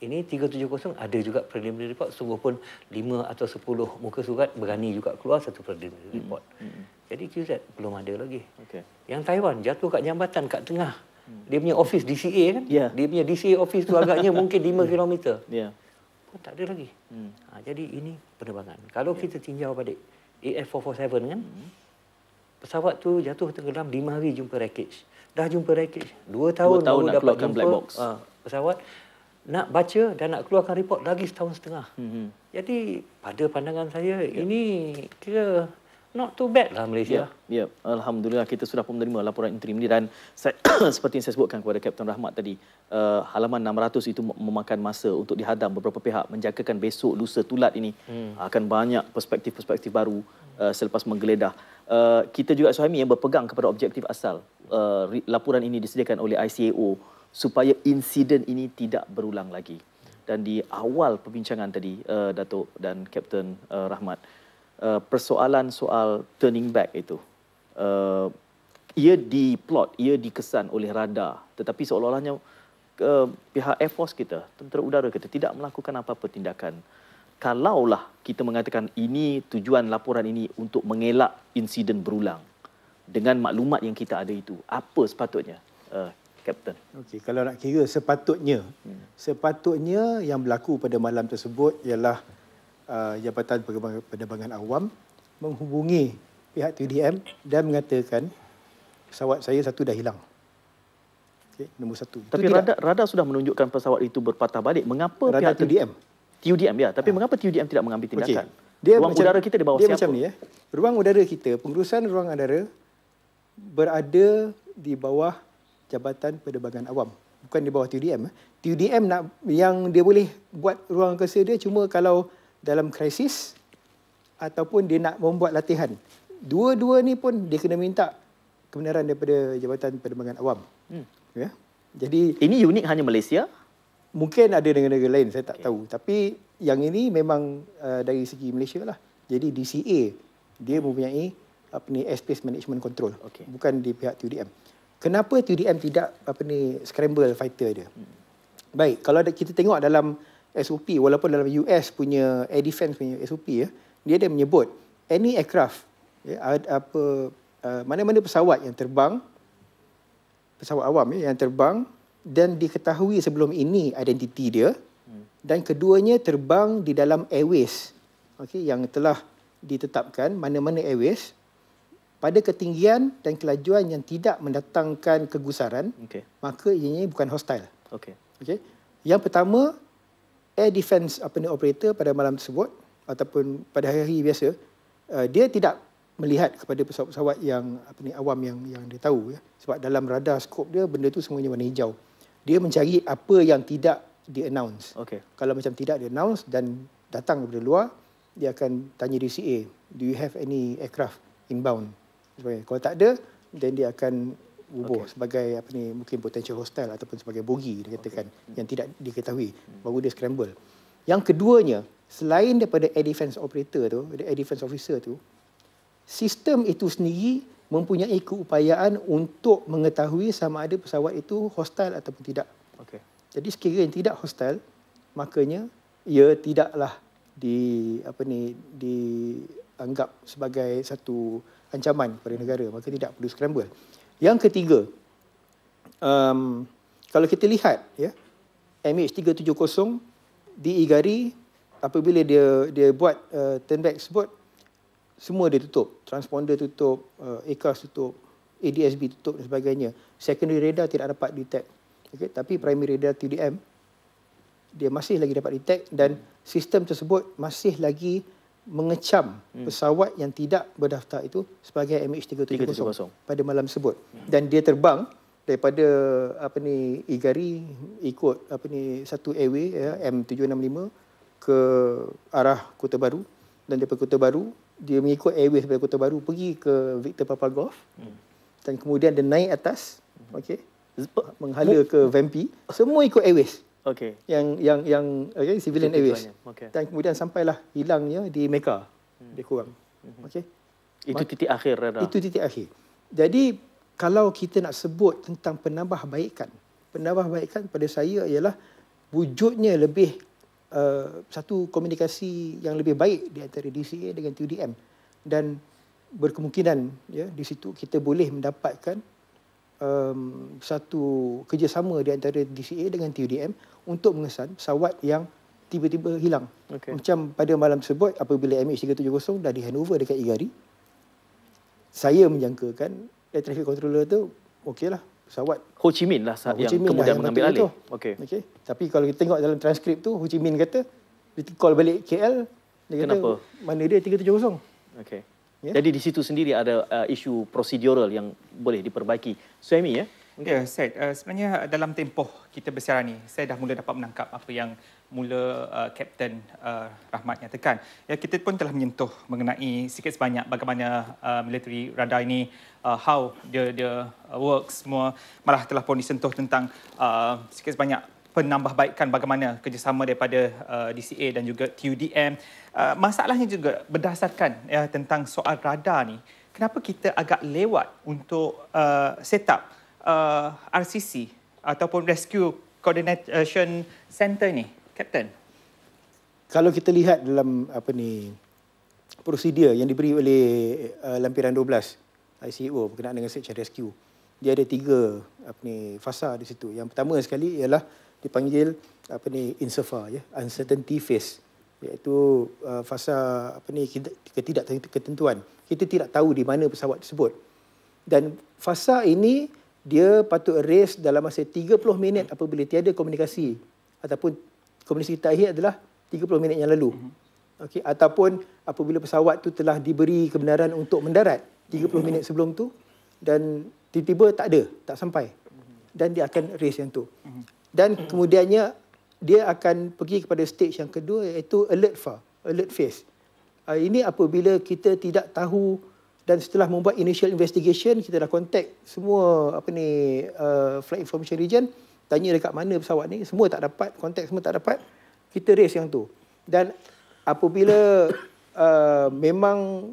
ini 370 ada juga preliminary report sungguh pun 5 atau 10 muka surat berani juga keluar satu preliminary mm. report Mm. jadi QZ belum ada lagi okey yang Taiwan jatuh kat jambatan kat tengah Hmm. Dia punya office DCA kan? Yeah. Dia punya DCA office tu agaknya mungkin 5 km. Ya. Yeah. Oh, Pun tak ada lagi. Hmm. Ha, jadi ini penerbangan. Kalau yeah. kita tinjau balik AF447 kan? Hmm. Pesawat tu jatuh tenggelam 5 hari jumpa wreckage. Dah jumpa wreckage. 2 tahun, 2 tahun baru nak dapat jumpa black box. Ha, pesawat nak baca dan nak keluarkan report lagi setahun setengah. Hmm. hmm. Jadi pada pandangan saya yeah. ini kira not too bad lah Malaysia. Ya, yep. yep. alhamdulillah kita sudah pun menerima laporan interim ini dan saya, seperti yang saya sebutkan kepada Kapten Rahmat tadi, uh, halaman 600 itu memakan masa untuk dihadam beberapa pihak menjagakan besok lusa tulat ini hmm. Ah, akan banyak perspektif-perspektif baru uh, selepas menggeledah. Uh, kita juga Suhaimi yang berpegang kepada objektif asal uh, laporan ini disediakan oleh ICAO supaya insiden ini tidak berulang lagi. Dan di awal perbincangan tadi uh, Datuk dan Kapten uh, Rahmat uh, persoalan soal turning back itu. Uh, ia diplot, ia dikesan oleh radar tetapi seolah-olahnya uh, pihak Air Force kita, tentera udara kita tidak melakukan apa-apa tindakan. Kalaulah kita mengatakan ini tujuan laporan ini untuk mengelak insiden berulang dengan maklumat yang kita ada itu, apa sepatutnya? Uh, Okey, kalau nak kira sepatutnya, hmm. sepatutnya yang berlaku pada malam tersebut ialah uh, Jabatan Penerbangan Awam menghubungi pihak TDM dan mengatakan pesawat saya satu dah hilang. Okey, nombor satu. Tapi itu radar, radar sudah menunjukkan pesawat itu berpatah balik. Mengapa radar pihak TDM? TDM ya. Tapi ha. mengapa TDM tidak mengambil tindakan? Okay. Dia ruang macam, udara kita di bawah dia siapa? macam ni, ya. Ruang udara kita, pengurusan ruang udara berada di bawah Jabatan Penerbangan Awam. Bukan di bawah TUDM. Eh. TDM nak, yang dia boleh buat ruang angkasa dia cuma kalau dalam krisis ataupun dia nak membuat latihan. Dua-dua ni pun dia kena minta kebenaran daripada Jabatan Penerbangan Awam. Hmm. Ya. Jadi ini unik hanya Malaysia? Mungkin ada negara-negara lain saya tak okay. tahu tapi yang ini memang uh, dari segi Malaysia lah. Jadi DCA dia hmm. mempunyai apa ni airspace management control okay. bukan di pihak TUDM. Kenapa TUDM tidak apa ni scramble fighter dia? Hmm. Baik, kalau kita tengok dalam SOP walaupun dalam US punya air defense punya SOP ya dia ada menyebut any aircraft ya apa uh, mana-mana pesawat yang terbang pesawat awam ya yang terbang dan diketahui sebelum ini identiti dia hmm. dan keduanya terbang di dalam airways okey yang telah ditetapkan mana-mana airways pada ketinggian dan kelajuan yang tidak mendatangkan kegusaran okay. maka ianya bukan hostile okey okey yang pertama air defense apa ni operator pada malam tersebut ataupun pada hari-hari biasa uh, dia tidak melihat kepada pesawat-pesawat yang apa ni awam yang yang dia tahu ya sebab dalam radar skop dia benda tu semuanya warna hijau dia mencari apa yang tidak di announce okay. kalau macam tidak di announce dan datang daripada luar dia akan tanya DCA do you have any aircraft inbound sebagai kalau tak ada then dia akan Ubuh okay. sebagai apa ni mungkin potential hostile ataupun sebagai bogi dikatakan okay. yang tidak diketahui hmm. baru dia scramble. Yang keduanya selain daripada air defense operator tu, air defense officer tu, sistem itu sendiri mempunyai keupayaan untuk mengetahui sama ada pesawat itu hostile ataupun tidak. Okey. Jadi sekiranya tidak hostile, makanya ia tidaklah di apa ni dianggap sebagai satu ancaman kepada negara, maka tidak perlu scramble. Yang ketiga, um, kalau kita lihat ya, MH370 diigari apabila dia dia buat uh, turn back sebut, semua dia tutup. Transponder tutup, uh, ACAS tutup, ADSB tutup dan sebagainya. Secondary radar tidak dapat detect. Okay, tapi primary radar TDM, dia masih lagi dapat detect dan sistem tersebut masih lagi mengecam hmm. pesawat yang tidak berdaftar itu sebagai MH370, 370. pada malam sebut dan dia terbang daripada apa ni Igari ikut apa ni satu airway ya, M765 ke arah Kota Baru dan daripada Kota Baru dia mengikut airway daripada Kota Baru pergi ke Victor Papa Golf hmm. dan kemudian dia naik atas okey menghala ke Vampi semua ikut airways Okay. Yang yang yang okay, civilian airways. Okay. Dan kemudian sampailah hilangnya di Mekah. Hmm. Lebih kurang. Hmm. Okay. Itu titik akhir. Radar. Itu titik akhir. Jadi kalau kita nak sebut tentang penambahbaikan, penambahbaikan pada saya ialah wujudnya lebih uh, satu komunikasi yang lebih baik di antara DCA dengan TDM dan berkemungkinan ya di situ kita boleh mendapatkan um, satu kerjasama di antara DCA dengan TUDM untuk mengesan pesawat yang tiba-tiba hilang. Okay. Macam pada malam tersebut apabila MH370 dah di handover dekat Igari, saya menjangkakan air traffic controller tu okey lah pesawat Ho Chi Minh lah Ho Chi Minh lah yang kemudian mengambil alih. Okey. Okey. Tapi kalau kita tengok dalam transkrip tu Ho Chi Minh kata dia call balik KL dia kata Kenapa? mana dia 370. Okey. Yeah. Jadi di situ sendiri ada uh, isu prosedural yang boleh diperbaiki. Suami ya? Ya, yeah, Syed. Uh, sebenarnya dalam tempoh kita bersiaran ini, saya dah mula dapat menangkap apa yang mula uh, Kapten uh, Rahmat nyatakan. Ya, kita pun telah menyentuh mengenai sikit sebanyak bagaimana uh, military radar ini, uh, how dia, dia uh, works semua. Malah telah pun disentuh tentang uh, sikit sebanyak penambahbaikan bagaimana kerjasama daripada uh, DCA dan juga TUDM. Uh, masalahnya juga berdasarkan ya, tentang soal radar ni, kenapa kita agak lewat untuk uh, set up uh, RCC ataupun Rescue Coordination Center ni, Captain? Kalau kita lihat dalam apa ni prosedur yang diberi oleh uh, Lampiran 12 ICO berkenaan dengan search and rescue, dia ada tiga apa ni fasa di situ. Yang pertama sekali ialah dipanggil apa ni insafar ya uncertainty phase iaitu uh, fasa apa ni ketidak ketentuan kita tidak tahu di mana pesawat tersebut dan fasa ini dia patut erase dalam masa 30 minit apabila tiada komunikasi ataupun komunikasi terakhir adalah 30 minit yang lalu mhm. okey ataupun apabila pesawat tu telah diberi kebenaran untuk mendarat 30 minit sebelum tu dan tiba-tiba tak ada tak sampai mhm. dan dia akan erase yang tu mhm dan mm-hmm. kemudiannya dia akan pergi kepada stage yang kedua iaitu alert far, alert phase. Uh, ah, ini apabila kita tidak tahu dan setelah membuat initial investigation kita dah contact semua apa ni uh, flight information region tanya dekat mana pesawat ni semua tak dapat contact semua tak dapat kita race yang tu dan apabila uh, memang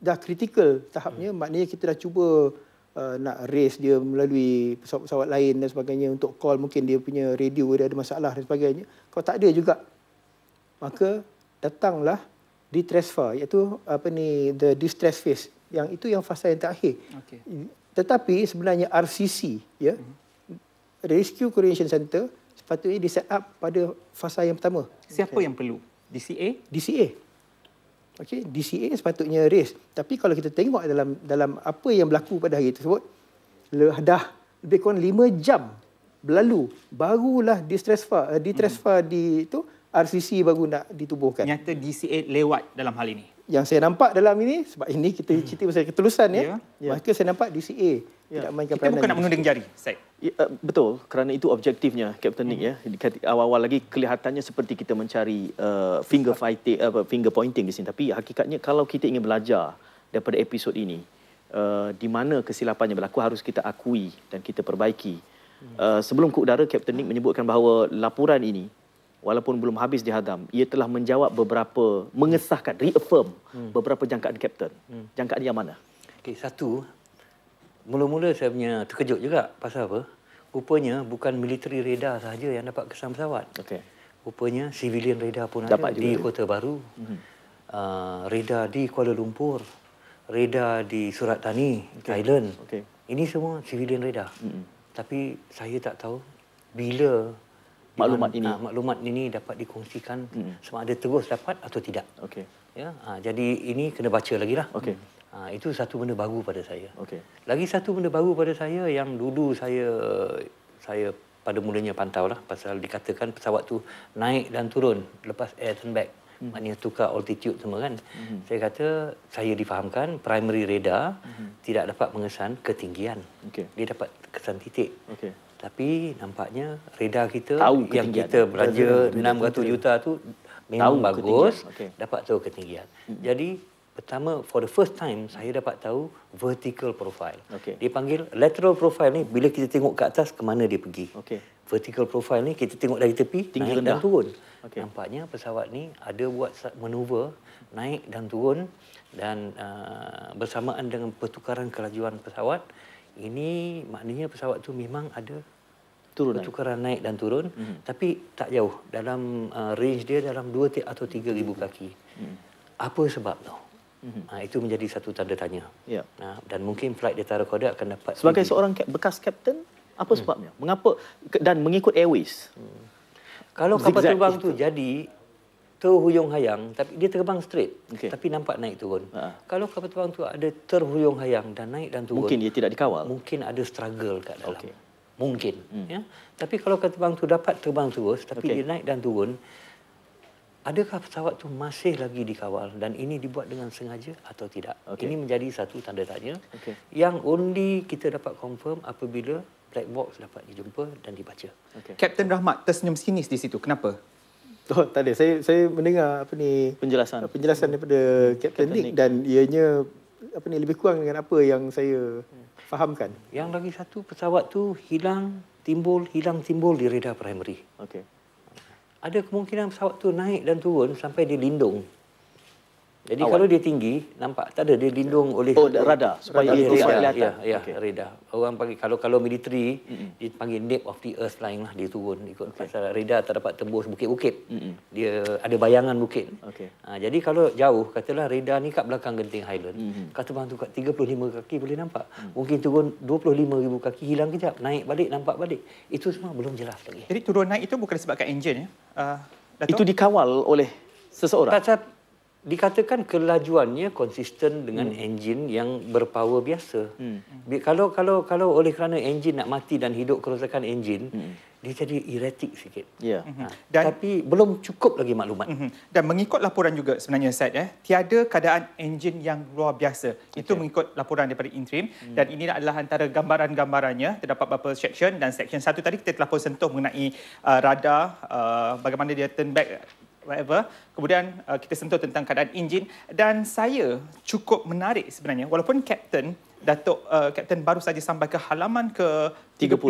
dah critical tahapnya maknanya kita dah cuba uh, nak race dia melalui pesawat-pesawat lain dan sebagainya untuk call mungkin dia punya radio dia ada masalah dan sebagainya. Kalau tak ada juga, maka datanglah di transfer iaitu apa ni the distress phase yang itu yang fasa yang terakhir. Okay. Tetapi sebenarnya RCC ya mm-hmm. Rescue Coordination Center sepatutnya di set up pada fasa yang pertama. Siapa okay. yang perlu? DCA? DCA. Okey, DCA sepatutnya race. Tapi kalau kita tengok dalam dalam apa yang berlaku pada hari tersebut, dah lebih kurang 5 jam berlalu barulah distress far uh, eh, distress far di itu RCC baru nak ditubuhkan. Nyata DCA lewat dalam hal ini. Yang saya nampak dalam ini sebab ini kita hmm. cerita pasal ketulusan ya. Yeah. Ya. Maka saya nampak DCA yeah. tidak mainkan kita peranan. Kita bukan nak menuding jari, Said. Ya, eh, betul, kerana itu objektifnya Captain hmm. Nick ya. Awal-awal lagi kelihatannya seperti kita mencari uh, finger fighting uh, finger pointing di sini tapi hakikatnya kalau kita ingin belajar daripada episod ini uh, di mana kesilapannya berlaku harus kita akui dan kita perbaiki. Uh, sebelum ke udara Captain Nick menyebutkan bahawa laporan ini walaupun belum habis dihadam, ia telah menjawab beberapa, mengesahkan, reaffirm hmm. beberapa jangkaan Kapten. Hmm. Jangkaan yang mana? Okay, satu, mula-mula saya punya terkejut juga pasal apa. Rupanya bukan military reda sahaja yang dapat kesan pesawat. Okay. Rupanya civilian reda pun ada juga. di Kota Baru. Mm-hmm. Uh, radar di Kuala Lumpur, reda di Surat Tani, okay. Thailand. Okay. Ini semua civilian reda. hmm Tapi saya tak tahu bila maklumat ini. Ha, maklumat ini dapat dikongsikan hmm. sama ada terus dapat atau tidak. Okey. Ya, ha, jadi ini kena baca lagi lah. Okey. Ha, itu satu benda baru pada saya. Okey. Lagi satu benda baru pada saya yang dulu saya saya pada mulanya pantau lah pasal dikatakan pesawat tu naik dan turun lepas air turn back. Hmm. Maknanya tukar altitude semua kan. Hmm. Saya kata saya difahamkan primary radar hmm. tidak dapat mengesan ketinggian. Okey. Dia dapat kesan titik. Okey tapi nampaknya reda kita tahu yang kita belanja 600 juta tu memang tahu bagus okay. dapat tahu ketinggian. Hmm. Jadi pertama for the first time saya dapat tahu vertical profile. Okay. Dia panggil lateral profile ni bila kita tengok ke atas ke mana dia pergi. Okay. Vertical profile ni kita tengok dari tepi tinggi naik rendah. dan turun. Okay. Nampaknya pesawat ni ada buat manuver naik dan turun dan uh, bersamaan dengan pertukaran kelajuan pesawat ini maknanya pesawat tu memang ada turun pertukaran naik, naik dan turun mm-hmm. tapi tak jauh dalam uh, range dia dalam 2 atau 3000 mm kaki. Mm-hmm. Apa sebab tu? Mm-hmm. Uh, itu menjadi satu tanda tanya. Yeah. Ya. Uh, dan mungkin flight data recorder akan dapat sebagai tinggi. seorang bekas kapten apa mhm. sebabnya? Mm. Mengapa dan mengikut airways? Mm. Kalau kapal terbang tu jadi terhuyung hayang tapi dia terbang straight okay. tapi nampak naik turun. Ha. Kalau kapal terbang tu ada terhuyung hayang dan naik dan turun. Mungkin dia tidak dikawal. Mungkin ada struggle kat dalam. Okay. Mungkin hmm. ya. Tapi kalau kapal terbang tu dapat terbang terus tapi okay. dia naik dan turun adakah pesawat tu masih lagi dikawal dan ini dibuat dengan sengaja atau tidak? Okay. Ini menjadi satu tanda tanya. Okay. Yang only kita dapat confirm apabila black box dapat dijumpa dan dibaca. Okay. Captain Rahmat tersenyum sinis di situ. Kenapa? Oh, tak ada. Saya saya mendengar apa ni penjelasan. Penjelasan daripada Captain, Captain Nick dan ianya apa ni lebih kurang dengan apa yang saya fahamkan. Yang lagi satu pesawat tu hilang timbul hilang timbul di radar primary. Okey. Ada kemungkinan pesawat tu naik dan turun sampai di lindung. Jadi awal. kalau dia tinggi, nampak tak ada dia lindung oleh oh, radar supaya dia tak kelihatan. Ya, ya okay. radar. Orang panggil kalau kalau militer mm -hmm. dia panggil nip of the earth line lah dia turun ikut okay. pasal radar tak dapat tembus bukit-bukit. Mm -hmm. Dia ada bayangan bukit. Okay. Ha, jadi kalau jauh katalah radar ni kat belakang Genting Highland, mm -hmm. kata bang tu kat 35 kaki boleh nampak. Mm -hmm. Mungkin turun 25000 kaki hilang kejap, naik balik nampak balik. Itu semua belum jelas lagi. Jadi turun naik itu bukan sebab kat enjin ya. Uh, itu dikawal oleh seseorang dikatakan kelajuannya konsisten dengan hmm. enjin yang berpower biasa. Hmm. Kalau kalau kalau oleh kerana enjin nak mati dan hidup kerosakan enjin, hmm. dia jadi erratic sikit. Ya. Yeah. Ha. Hmm. Dan tapi belum cukup lagi maklumat. Hmm. Dan mengikut laporan juga sebenarnya set eh, tiada keadaan enjin yang luar biasa. Okay. Itu mengikut laporan daripada interim hmm. dan ini adalah antara gambaran-gambarannya terdapat beberapa section dan section satu tadi kita telah pun sentuh mengenai uh, radar uh, bagaimana dia turn back whatever. Kemudian uh, kita sentuh tentang keadaan enjin dan saya cukup menarik sebenarnya walaupun kapten Datuk uh, kapten baru saja sampai ke halaman ke 30.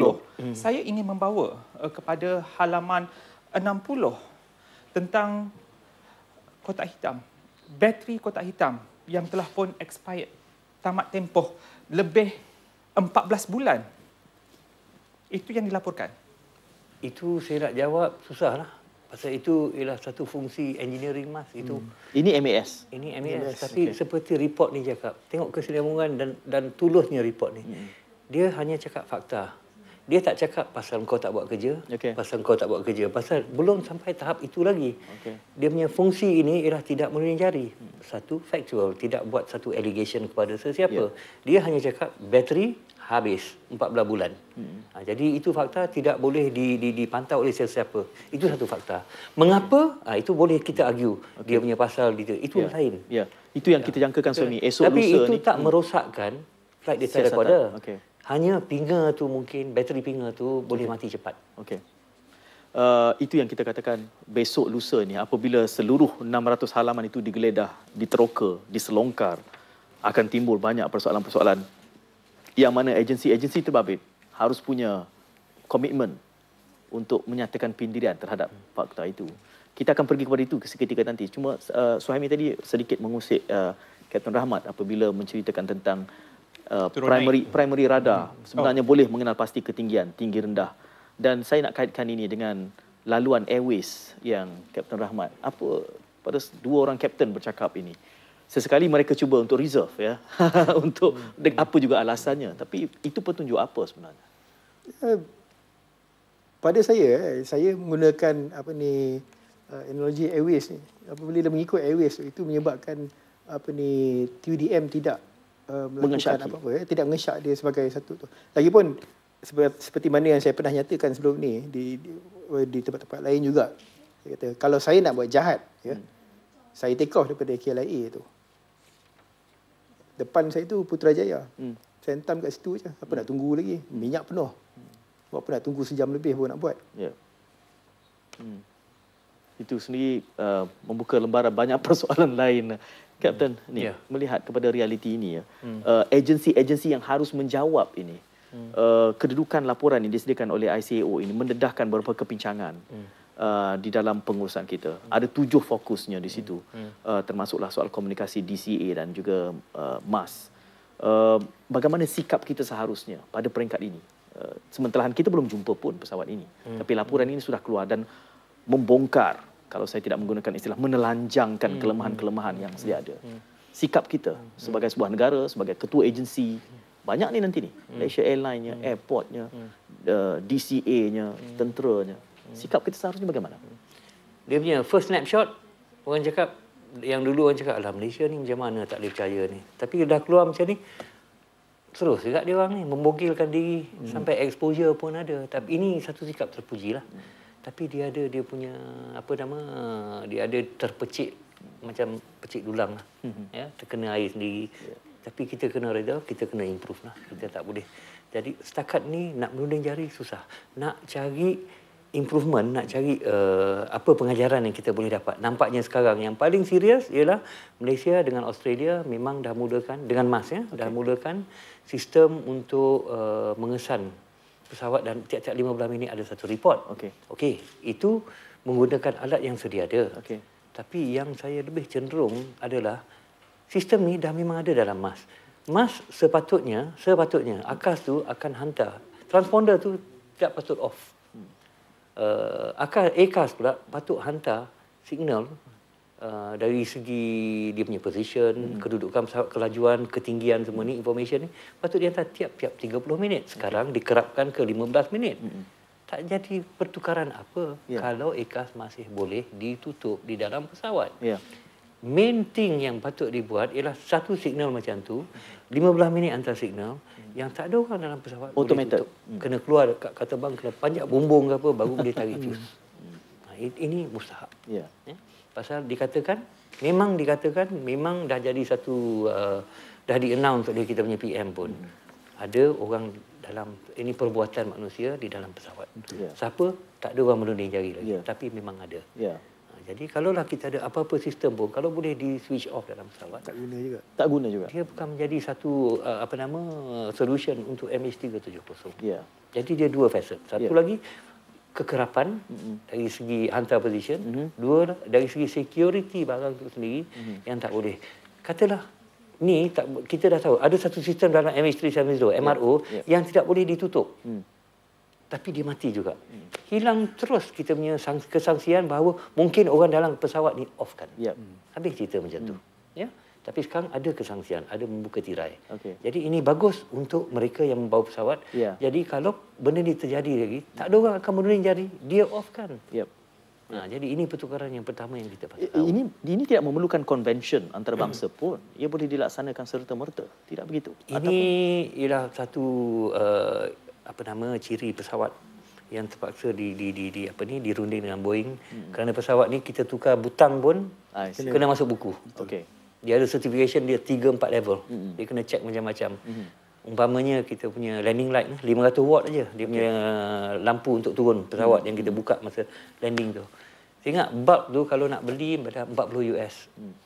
30. Hmm. Saya ingin membawa uh, kepada halaman 60 tentang kotak hitam, bateri kotak hitam yang telah pun expired tamat tempoh lebih 14 bulan. Itu yang dilaporkan. Itu saya nak jawab susahlah. Pasal itu ialah satu fungsi engineering mas itu. Hmm. Ini MAS. Ini MAS. MAS. Tapi okay. seperti report ni cakap, tengok kesinambungan dan dan tulusnya report ni. Hmm. Dia hanya cakap fakta. Dia tak cakap pasal kau tak buat kerja, okay. pasal kau tak buat kerja, pasal belum sampai tahap itu lagi. Okay. Dia punya fungsi ini ialah tidak menunjari. Hmm. Satu, factual. Tidak buat satu allegation kepada sesiapa. Yeah. Dia hanya cakap bateri habis 14 bulan. Hmm. Ha, jadi itu fakta tidak boleh di, di, dipantau oleh sesiapa. Itu satu fakta. Mengapa? Ha, itu boleh kita argue okay. dia punya pasal itu. Itu yeah. lain. Yeah. Itu yang kita ya. jangkakan yeah. Sony. Esok Tapi itu ni. tak merosakkan hmm. flight data recorder. Okay. Hanya pinga tu mungkin, bateri pinga tu boleh mati cepat. Okay. Uh, itu yang kita katakan besok lusa ni apabila seluruh 600 halaman itu digeledah, diteroka, diselongkar akan timbul banyak persoalan-persoalan yang mana agensi-agensi terbabit harus punya komitmen untuk menyatakan pendirian terhadap fakta itu. Kita akan pergi kepada itu seketika nanti. Cuma uh, Suhaimi tadi sedikit mengusik uh, Captain Rahmat apabila menceritakan tentang uh, primary primary radar hmm. sebenarnya oh. boleh mengenal pasti ketinggian tinggi rendah. Dan saya nak kaitkan ini dengan laluan airways yang Captain Rahmat. Apa pada dua orang kapten bercakap ini? sesekali mereka cuba untuk reserve ya untuk apa juga alasannya tapi itu petunjuk apa sebenarnya eh, pada saya eh, saya menggunakan apa ni eh, analogi airways ni apabila dia mengikut airways itu menyebabkan apa ni TDM tidak melakukan apa-apa ya. tidak mengesyak dia sebagai satu tu lagipun seperti mana yang saya pernah nyatakan sebelum ni di di, tempat-tempat lain juga saya kata kalau saya nak buat jahat ya hmm. saya take off daripada KLIA itu depan saya tu Putrajaya. Hmm. Saya hentam kat situ je. Apa hmm. nak tunggu lagi? Hmm. Minyak penuh. Hmm. Buat apa nak tunggu sejam lebih pun nak buat. Ya. Hmm. Itu sendiri uh, membuka lembaran banyak persoalan lain. Kapten, hmm. ni, yeah. melihat kepada realiti ini, ya, hmm. uh, agensi-agensi yang harus menjawab ini, hmm. uh, kedudukan laporan yang disediakan oleh ICAO ini mendedahkan beberapa kepincangan. Hmm uh, di dalam pengurusan kita. Hmm. Ada tujuh fokusnya di situ. Hmm. hmm. Uh, termasuklah soal komunikasi DCA dan juga uh, MAS. Uh, bagaimana sikap kita seharusnya pada peringkat ini? Uh, sementara kita belum jumpa pun pesawat ini. Hmm. Tapi laporan ini sudah keluar dan membongkar kalau saya tidak menggunakan istilah menelanjangkan hmm. kelemahan-kelemahan yang sedia ada. Hmm. Sikap kita sebagai sebuah negara, sebagai ketua agensi, banyak ni nanti ni. Malaysia airline airportnya, airport-nya, uh, DCA-nya, tenteranya. Sikap kita seharusnya bagaimana? Dia punya first snapshot, orang cakap, yang dulu orang cakap, lah Malaysia ni macam mana tak boleh percaya ni. Tapi dah keluar macam ni, terus juga dia orang ni, membogilkan diri hmm. sampai exposure pun ada. Tapi ini satu sikap terpuji terpujilah. Tapi dia ada dia punya apa nama dia ada terpecik macam pecik dulang lah, hmm. ya terkena air sendiri. Ya. Tapi kita kena reda, kita kena improve lah. Kita tak boleh. Jadi setakat ni nak menunding jari susah. Nak cari improvement nak cari uh, apa pengajaran yang kita boleh dapat nampaknya sekarang yang paling serius ialah Malaysia dengan Australia memang dah mulakan dengan MAS ya okay. dah mulakan sistem untuk uh, mengesan pesawat dan tiap-tiap 15 minit ada satu report okey okey itu menggunakan alat yang sedia ada okey tapi yang saya lebih cenderung adalah sistem ni dah memang ada dalam MAS MAS sepatutnya sepatutnya akas tu akan hantar transponder tu tak patut off uh, eh, akas ekas pula patut hantar signal uh, dari segi dia punya position, hmm. kedudukan pesawat, kelajuan, ketinggian semua ni information ni patut dihantar tiap-tiap 30 minit. Sekarang okay. dikerapkan ke 15 minit. Hmm. Tak jadi pertukaran apa yeah. kalau ekas masih boleh ditutup di dalam pesawat. Yeah. Main thing yang patut dibuat ialah satu signal macam tu, 15 minit antar signal, yang tak ada orang dalam pesawat automated hmm. kena keluar kat kata bang kena panjat bumbung ke apa baru boleh tarik fuse nah, ha, ini mustahak ya yeah. yeah? pasal dikatakan memang dikatakan memang dah jadi satu uh, dah di announce oleh kita punya PM pun hmm. ada orang dalam ini perbuatan manusia di dalam pesawat yeah. siapa tak ada orang menunding jari lagi yeah. tapi memang ada yeah. Jadi kalaulah kita ada apa-apa sistem pun kalau boleh di switch off dalam pesawat tak guna juga. Tak guna juga. Dia bukan menjadi satu uh, apa nama solution untuk MH370. Ya. Yeah. Jadi dia dua facet. Satu yeah. lagi kekerapan dari segi hantar position, mm-hmm. dua dari segi security barang itu sendiri mm-hmm. yang tak boleh. Katalah ni tak kita dah tahu ada satu sistem dalam MH370 MRO yeah. Yeah. yang tidak boleh ditutup. Mm tapi dia mati juga. Hilang terus kita punya kesangsian bahawa mungkin orang dalam pesawat ni off kan. Ya. Hmm. Habis cerita macam tu. Hmm. Ya. Tapi sekarang ada kesangsian, ada membuka tirai. Okay. Jadi ini bagus untuk mereka yang membawa pesawat. Yeah. Jadi kalau benda ini terjadi lagi, tak ada orang akan menuding jari, dia off-kan. Yep. Nah, ha, jadi ini pertukaran yang pertama yang kita patut tahu. Ini, ini tidak memerlukan konvensyen antarabangsa hmm. pun. Ia boleh dilaksanakan serta-merta. Tidak begitu. Ini Ataupun... ialah satu... Uh, apa nama ciri pesawat yang terpaksa di di di, di apa ni dirunding dengan Boeing hmm. kerana pesawat ni kita tukar butang pun kena masuk buku. Okey. Dia ada certification dia 3 4 level. Hmm. Dia kena check macam-macam. Hmm. Umpamanya kita punya landing light 500 watt aja dia okay. punya lampu untuk turun pesawat hmm. yang kita buka masa landing tu. Saya ingat bulk tu kalau nak beli pada 40 US. Hmm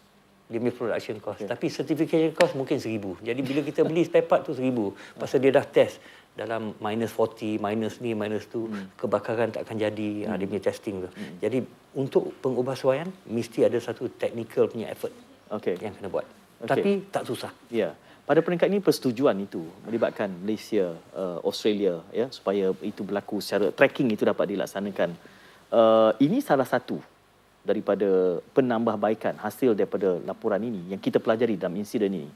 dia punya production cost. Okay. Tapi certification cost mungkin seribu. Jadi bila kita beli spare part tu seribu. Pasal dia dah test dalam minus 40, minus ni, minus tu, hmm. kebakaran tak akan jadi ah, hmm. dia punya testing tu. Hmm. Jadi untuk pengubahsuaian, mesti ada satu technical punya effort okay. yang kena buat. Okay. Tapi tak susah. Ya. Yeah. Pada peringkat ini persetujuan itu melibatkan Malaysia, uh, Australia ya supaya itu berlaku secara tracking itu dapat dilaksanakan. Uh, ini salah satu daripada penambahbaikan hasil daripada laporan ini yang kita pelajari dalam insiden ini.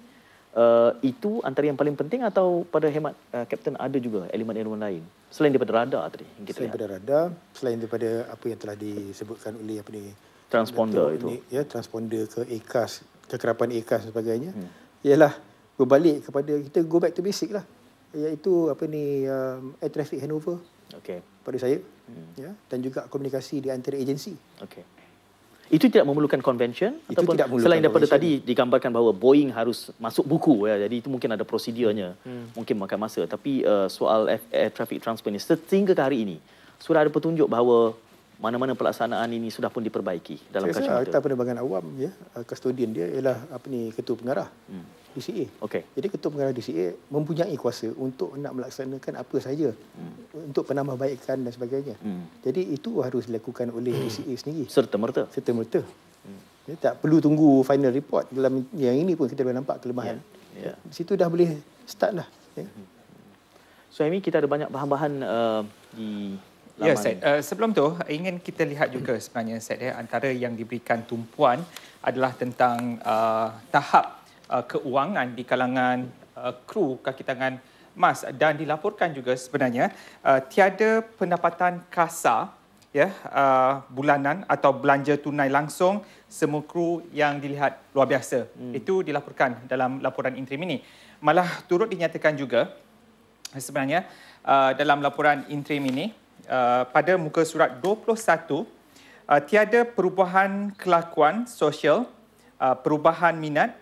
Eh, itu antara yang paling penting atau pada hemat kapten eh, ada juga elemen-elemen lain selain daripada radar tadi selain lihat. daripada radar selain daripada apa yang telah disebutkan oleh apa ni transponder itu ini, ya transponder ke ekas kekerapan ekas sebagainya hmm. ialah balik kepada kita go back to basic lah iaitu apa ni um, air traffic handover okey pada saya hmm. ya dan juga komunikasi di antara agensi okey itu tidak memerlukan convention itu ataupun tidak selain daripada convention. tadi digambarkan bahawa Boeing harus masuk buku ya. Jadi itu mungkin ada prosedurnya. Hmm. Mungkin makan masa tapi uh, soal air traffic transport ini sehingga ke hari ini sudah ada petunjuk bahawa mana-mana pelaksanaan ini sudah pun diperbaiki dalam itu. Saya kata penerbangan awam ya, uh, kustodian dia ialah apa ni ketua pengarah. Hmm. DCA. Okay. Jadi ketua pengarah DCA mempunyai kuasa untuk nak melaksanakan apa saja hmm. untuk penambahbaikan dan sebagainya. Hmm. Jadi itu harus dilakukan oleh hmm. DCA sendiri. Serta merta. Serta merta. Hmm. tak perlu tunggu final report dalam yang ini pun kita dah nampak kelemahan. Ya, ya. Di Yeah. Yeah. Situ dah boleh start dah. Yeah. Hmm. So ini kita ada banyak bahan-bahan uh, di Ya, Syed. Uh, sebelum tu ingin kita lihat juga sebenarnya Syed, eh, ya, antara yang diberikan tumpuan adalah tentang uh, tahap Uh, keuangan di kalangan uh, kru kaki tangan emas dan dilaporkan juga sebenarnya uh, tiada pendapatan kasar ya bulanan atau belanja tunai langsung semua kru yang dilihat luar biasa hmm. itu dilaporkan dalam laporan interim ini malah turut dinyatakan juga sebenarnya dalam laporan interim ini pada muka surat 21 Uh, tiada perubahan kelakuan sosial, uh, perubahan minat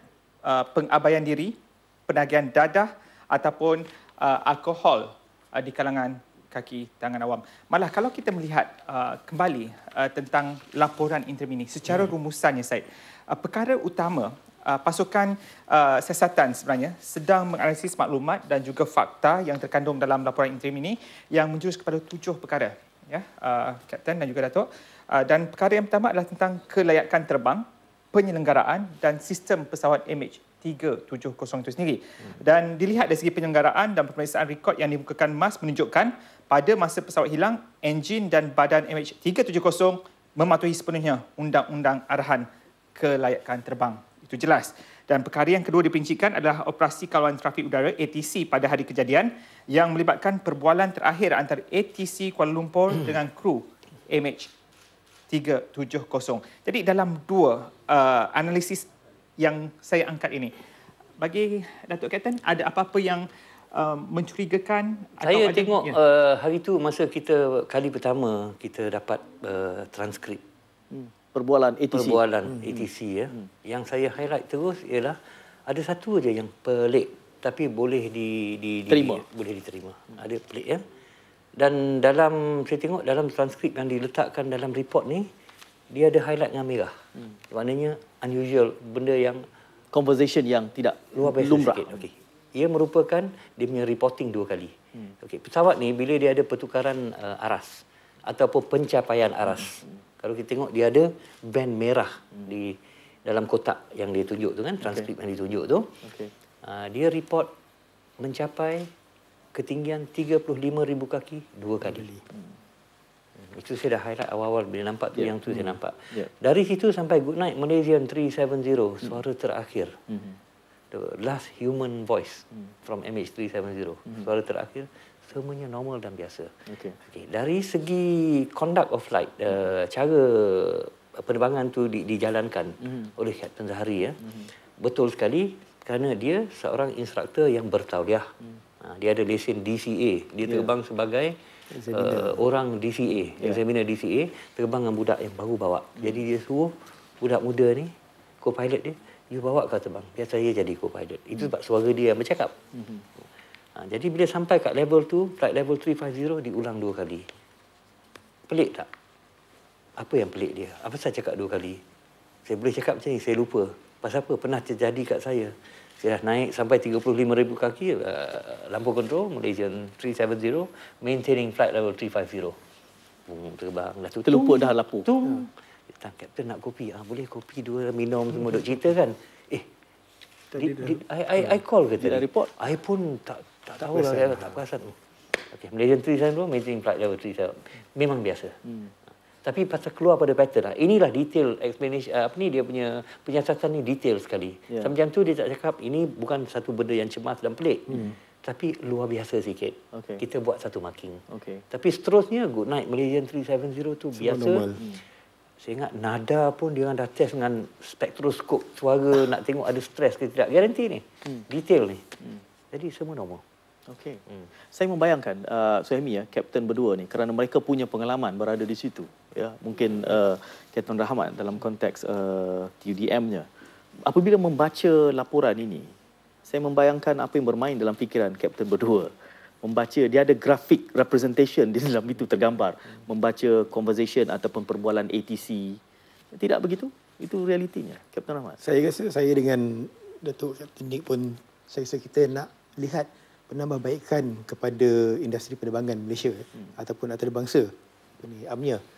Uh, pengabaian diri, penagihan dadah ataupun uh, alkohol uh, di kalangan kaki tangan awam. Malah kalau kita melihat uh, kembali uh, tentang laporan interim ini secara hmm. rumusannya Said, uh, perkara utama uh, pasukan uh, siasatan sebenarnya sedang menganalisis maklumat dan juga fakta yang terkandung dalam laporan interim ini yang menjurus kepada tujuh perkara ya, uh, Kapten dan juga Datuk. Uh, dan perkara yang pertama adalah tentang kelayakan terbang, hmm penyelenggaraan dan sistem pesawat MH370 itu sendiri. Dan dilihat dari segi penyelenggaraan dan pemeriksaan rekod yang dibukakan MAS menunjukkan pada masa pesawat hilang, enjin dan badan MH370 mematuhi sepenuhnya undang-undang arahan kelayakan terbang. Itu jelas. Dan perkara yang kedua dipincikan adalah operasi kawalan trafik udara ATC pada hari kejadian yang melibatkan perbualan terakhir antara ATC Kuala Lumpur dengan kru MH370. 0377225370. Jadi dalam dua uh, analisis yang saya angkat ini, bagi Datuk Kapten ada apa-apa yang uh, mencurigakan? Saya atau tengok ada, ya? uh, hari itu masa kita kali pertama kita dapat uh, transkrip hmm, perbualan ATC. Perbualan hmm. hmm. ATC ya. Hmm. Yang saya highlight terus ialah ada satu aja yang pelik tapi boleh di, di, di, di boleh diterima. Hmm. Ada pelik ya dan dalam saya tengok dalam transkrip yang diletakkan dalam report ni dia ada highlight dengan merah. Hmm. Maknanya unusual benda yang conversation yang tidak luar biasa lumrah. sikit. Okay. Ia merupakan dia punya reporting dua kali. Hmm. Okey, pesawat ni bila dia ada pertukaran uh, aras ataupun pencapaian aras. Hmm. Kalau kita tengok dia ada band merah hmm. di dalam kotak yang dia tunjuk tu kan, transkrip okay. yang ditunjuk tu. Okay. Uh, dia report mencapai ketinggian 35 ribu kaki dua kali. Beli. Hmm. Itu saya dah highlight awal-awal bila nampak tu yeah. yang tu mm. saya hmm. nampak. Yeah. Dari situ sampai good night Malaysian 370 hmm. suara terakhir. Mm. The last human voice mm. from MH370 mm. suara terakhir semuanya normal dan biasa. Okay. Okay. Dari segi conduct of flight mm. uh, cara penerbangan tu di, dijalankan mm. oleh Captain Zahari ya. Mm. Betul sekali kerana dia seorang instruktor yang bertauliah. Mm. Ha, dia ada lesen DCA dia ya. terbang yeah. sebagai uh, orang DCA yeah. examiner DCA terbang dengan budak yang baru bawa hmm. jadi dia suruh budak muda ni co-pilot dia you bawa kau terbang biar saya jadi co-pilot itu hmm. sebab suara dia yang bercakap mm-hmm. ha, jadi bila sampai kat level tu flight level 350 diulang dua kali pelik tak apa yang pelik dia apa saya cakap dua kali saya boleh cakap macam ni saya lupa pasal apa pernah terjadi kat saya Ya, naik sampai 35,000 kaki, uh, lampu kontrol, Malaysian 370, maintaining flight level 350. Boom, hmm, terbang, dah tu. Terlupa dah lampu. Tu. Ya. Hmm. Tang, Kapten nak kopi. Ah, boleh kopi dua, minum semua. Duk cerita kan. Eh, di, di, I, I, I call kata. Dia report. I pun tak, tak, tahu lah. Tak perasan. Okay, Malaysian 370, maintaining flight level 370. Memang biasa. Hmm tapi pasal keluar pada pattern lah. Inilah detail explanation eh, apa ni dia punya penyiasatan ni detail sekali. Yeah. Macam tu dia tak cakap ini bukan satu benda yang cemas dan pelik. Hmm. Tapi luar biasa sikit. Okay. Kita buat satu marking. Okay. Tapi seterusnya good night Malaysian 370 tu Semua biasa. Normal. Hmm. Saya ingat nada pun dia orang dah test dengan spektroskop suara nak tengok ada stres ke tidak. Garanti ni. Hmm. Detail ni. Hmm. Jadi semua normal. Okey. Hmm. Saya membayangkan uh, Suhaimi ya, kapten berdua ni kerana mereka punya pengalaman berada di situ ya mungkin uh, Rahmat dalam konteks uh, eh, TUDM-nya. Apabila membaca laporan ini, saya membayangkan apa yang bermain dalam fikiran Kapten berdua. Membaca, dia ada grafik representation di dalam itu tergambar. Membaca conversation ataupun perbualan ATC. Tidak begitu? Itu realitinya, Kapten Rahmat. Saya rasa saya dengan Datuk Kapten Nick pun, saya rasa kita nak lihat penambahbaikan kepada industri penerbangan Malaysia hmm. ataupun antarabangsa, ini, AMIA. Hmm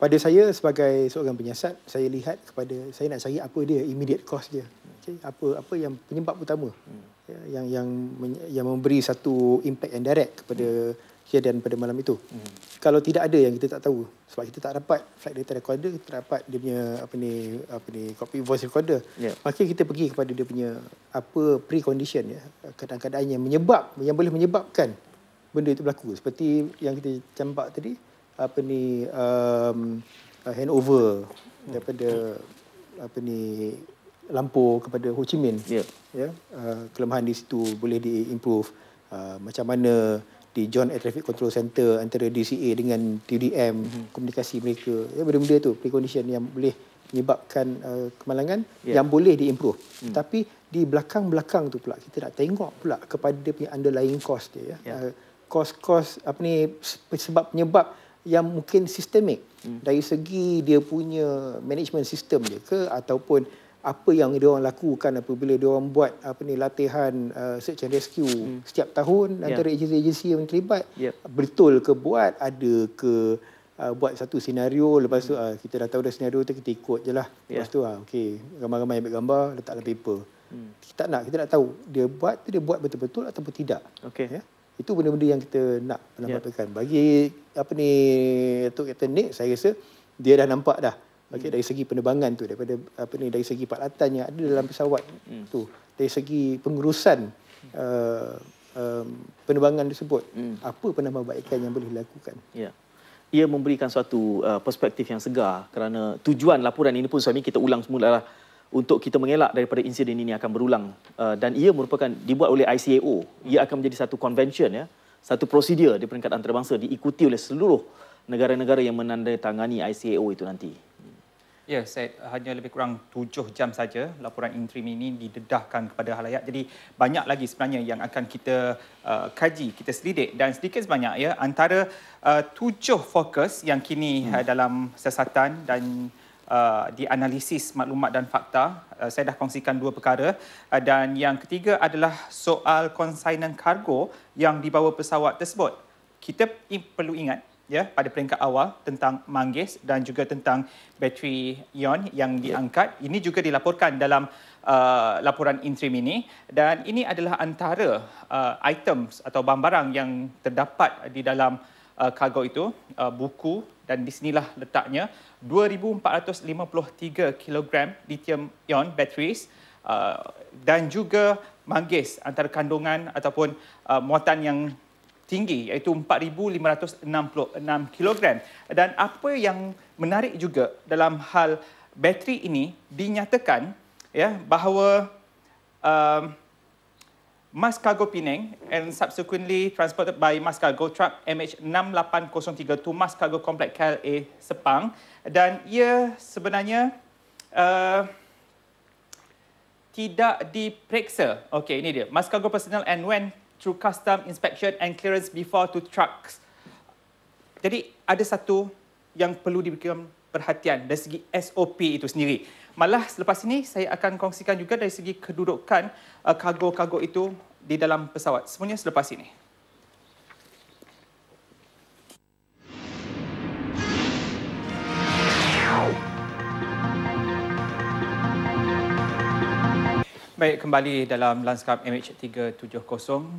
pada saya sebagai seorang penyiasat saya lihat kepada saya nak cari apa dia immediate cause dia okay? apa apa yang penyebab utama hmm. yang yang yang memberi satu impact yang direct kepada kejadian dan pada malam itu hmm. kalau tidak ada yang kita tak tahu sebab kita tak dapat flight data recorder kita tak dapat dia punya apa ni apa ni copy voice recorder yeah. maka kita pergi kepada dia punya apa precondition ya kadang-kadang yang menyebab yang boleh menyebabkan benda itu berlaku seperti yang kita campak tadi apa ni um, uh, handover daripada apa ni lampu kepada Ho Chi Minh. Ya. Yeah. Yeah? Uh, kelemahan di situ boleh diimprove. uh, macam mana di John Air Traffic Control Center antara DCA dengan TDM hmm komunikasi mereka ya, benda-benda tu precondition yang boleh menyebabkan uh, kemalangan yeah. yang boleh diimprove mm. tapi di belakang-belakang tu pula kita nak tengok pula kepada punya underlying cost dia ya yeah. uh, cost-cost apa ni sebab penyebab yang mungkin sistemik hmm. dari segi dia punya management system dia ke ataupun apa yang dia orang lakukan apabila dia orang buat apa ni latihan uh, search and rescue hmm. setiap tahun ya. antara yeah. agensi-agensi yang terlibat yeah. betul ke buat ada ke uh, buat satu senario lepas tu hmm. uh, kita dah tahu dah senario tu kita ikut jelah ya. lepas yeah. tu ah uh, okey ramai-ramai ambil gambar letak dalam paper hmm. kita tak nak kita nak tahu dia buat tu dia buat betul-betul ataupun tidak okey ya yeah? Itu benda-benda yang kita nak penampakan. Ya. Bagi apa ni Datuk Kapten Nick, saya rasa dia dah nampak dah. Bagi hmm. dari segi penerbangan tu daripada apa ni dari segi peralatan yang ada dalam pesawat hmm. tu dari segi pengurusan uh, um, penerbangan tersebut hmm. apa penambahbaikan yang boleh dilakukan ya ia memberikan suatu eh, perspektif yang segar kerana tujuan laporan ini pun suami kita ulang semula lah untuk kita mengelak daripada insiden ini akan berulang uh, dan ia merupakan dibuat oleh ICAO ia akan menjadi satu convention ya satu prosedur di peringkat antarabangsa diikuti oleh seluruh negara-negara yang menandatangani ICAO itu nanti Ya, saya uh, hanya lebih kurang tujuh jam saja laporan interim ini didedahkan kepada halayak. Jadi banyak lagi sebenarnya yang akan kita uh, kaji, kita selidik dan sedikit sebanyak ya antara uh, tujuh fokus yang kini hmm. uh, dalam sesatan dan uh, dianalisis maklumat dan fakta. Uh, saya dah kongsikan dua perkara uh, dan yang ketiga adalah soal konsainan kargo yang dibawa pesawat tersebut. Kita perlu ingat ya pada peringkat awal tentang manggis dan juga tentang bateri ion yang ya. diangkat ini juga dilaporkan dalam uh, laporan interim ini dan ini adalah antara uh, items atau barang-barang yang terdapat di dalam uh, kargo uh, itu, uh, buku dan di sinilah letaknya 2453 kg lithium ion batteries uh, dan juga manggis antara kandungan ataupun uh, muatan yang tinggi iaitu 4566 kg dan apa yang menarik juga dalam hal bateri ini dinyatakan ya bahawa uh, Mas Cargo Penang and subsequently transported by Mas Cargo Truck MH6803 Mas Cargo Complex KLA Sepang dan ia sebenarnya uh, tidak diperiksa. Okey, ini dia. Mas Cargo personal and when through custom inspection and clearance before to trucks. Jadi ada satu yang perlu diberikan perhatian dari segi SOP itu sendiri. Malah selepas ini saya akan kongsikan juga dari segi kedudukan uh, kargo-kargo itu di dalam pesawat. Semuanya selepas ini. Baik, kembali dalam lanskap MH370,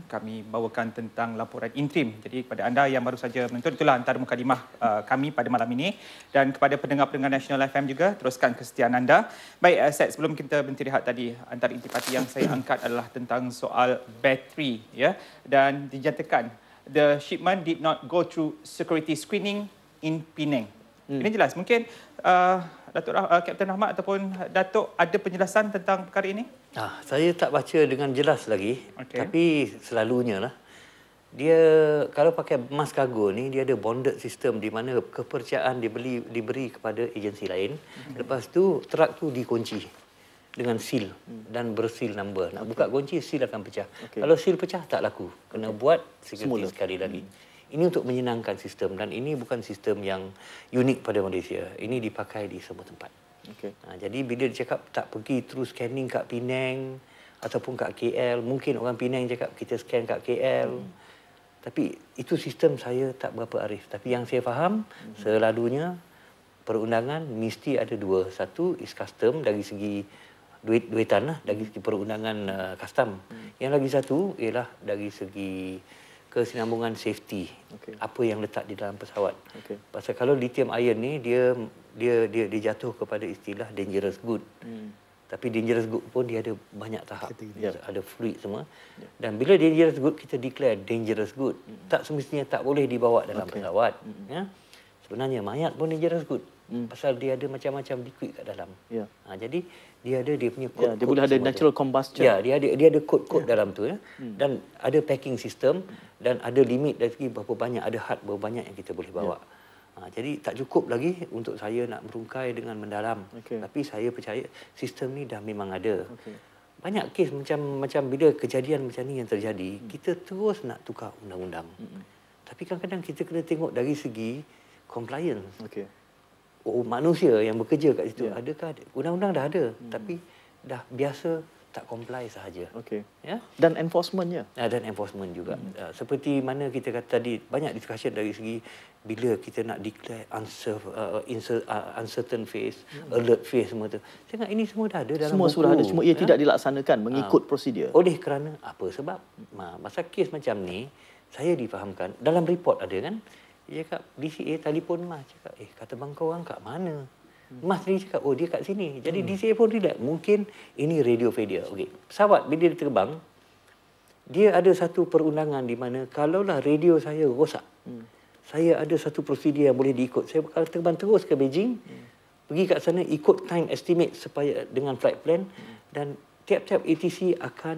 kami bawakan tentang laporan interim. Jadi kepada anda yang baru saja menonton, itulah antara muka mukadimah uh, kami pada malam ini. Dan kepada pendengar-pendengar National FM juga, teruskan kesetiaan anda. Baik, uh, Seth, sebelum kita berhenti rehat tadi, antara intipati yang saya angkat adalah tentang soal bateri. ya. Dan dinyatakan, the shipment did not go through security screening in Penang. Hmm. Ini jelas, mungkin uh, Datuk uh, Kapten eh, Ahmad ataupun Datuk ada penjelasan tentang perkara ini? Ah, saya tak baca dengan jelas lagi. Okay. Tapi selalunya lah. Dia kalau pakai mas kargo ni dia ada bonded system di mana kepercayaan dibeli diberi kepada agensi lain. Okay. Mhm. Lepas tu trak tu dikunci dengan seal dan bersil number. Nak buka kunci seal akan pecah. Okay. Kalau seal pecah tak laku. Kena okay. buat security sekali lagi. Hmm. Ini untuk menyenangkan sistem dan ini bukan sistem yang unik pada Malaysia. Ini dipakai di semua tempat. Okay. Ha, jadi bila dia cakap tak pergi terus scanning kat Penang ataupun kat KL, mungkin orang Penang cakap kita scan kat KL. Hmm. Tapi itu sistem saya tak berapa arif. Tapi yang saya faham, hmm. selalunya perundangan mesti ada dua. Satu is custom dari segi duit duitan lah dari hmm. segi perundangan uh, custom. Hmm. Yang lagi satu ialah dari segi kesinambungan safety okay. apa yang letak di dalam pesawat. Okay. Pasal kalau lithium ion ni dia dia dia jatuh kepada istilah dangerous good. Hmm. Tapi dangerous good pun dia ada banyak tahap. Yeah. Ya. Ada fluid semua. Yeah. Dan bila dangerous good kita declare dangerous good, hmm tak semestinya tak boleh dibawa dalam okay. pesawat. hmm Ya. Sebenarnya mayat pun dangerous good. Hmm. Pasal dia ada macam-macam liquid kat dalam. Yeah. Ha, jadi dia ada dia punya ya, code. Yeah, dia boleh ada natural tu. combustion. Ya, dia ada dia ada code-code yeah. dalam tu ya. Hmm. Dan ada packing system dan ada limit dari segi berapa banyak ada had berapa banyak yang kita boleh bawa. Yeah. Ha, jadi tak cukup lagi untuk saya nak merungkai dengan mendalam. Okay. Tapi saya percaya sistem ni dah memang ada. Okay. Banyak kes macam macam bila kejadian macam ni yang terjadi, hmm. kita terus nak tukar undang-undang. Hmm. Tapi kadang-kadang kita kena tengok dari segi compliance. Okay oh manusia yang bekerja kat situ yeah. Ya. ke ada undang-undang dah ada hmm. tapi dah biasa tak comply sahaja. Okey. Ya. Yeah? Dan enforcementnya. Ah dan enforcement juga. Hmm. Uh, seperti mana kita kata tadi banyak discussion dari segi bila kita nak declare unser, uh, ah, ah, uncertain phase, hmm. alert phase semua tu. Tengok ini semua dah ada dalam semua buku. sudah ada cuma ia yeah? tidak dilaksanakan mengikut uh, prosedur. Oleh kerana apa sebab? masa kes macam ni saya difahamkan dalam report ada kan? Dia cakap, DCA eh, telefon Mas. Cakap, eh kata bang kau orang kat mana? Mas ni cakap, oh dia kat sini. Jadi hmm. DCA pun tidak. Mungkin ini radio failure. Okey. Pesawat bila dia terbang, dia ada satu perundangan di mana kalaulah radio saya rosak, hmm. saya ada satu prosedur yang boleh diikut. Saya akan terbang terus ke Beijing, hmm. pergi kat sana ikut time estimate supaya dengan flight plan hmm. dan tiap-tiap ATC akan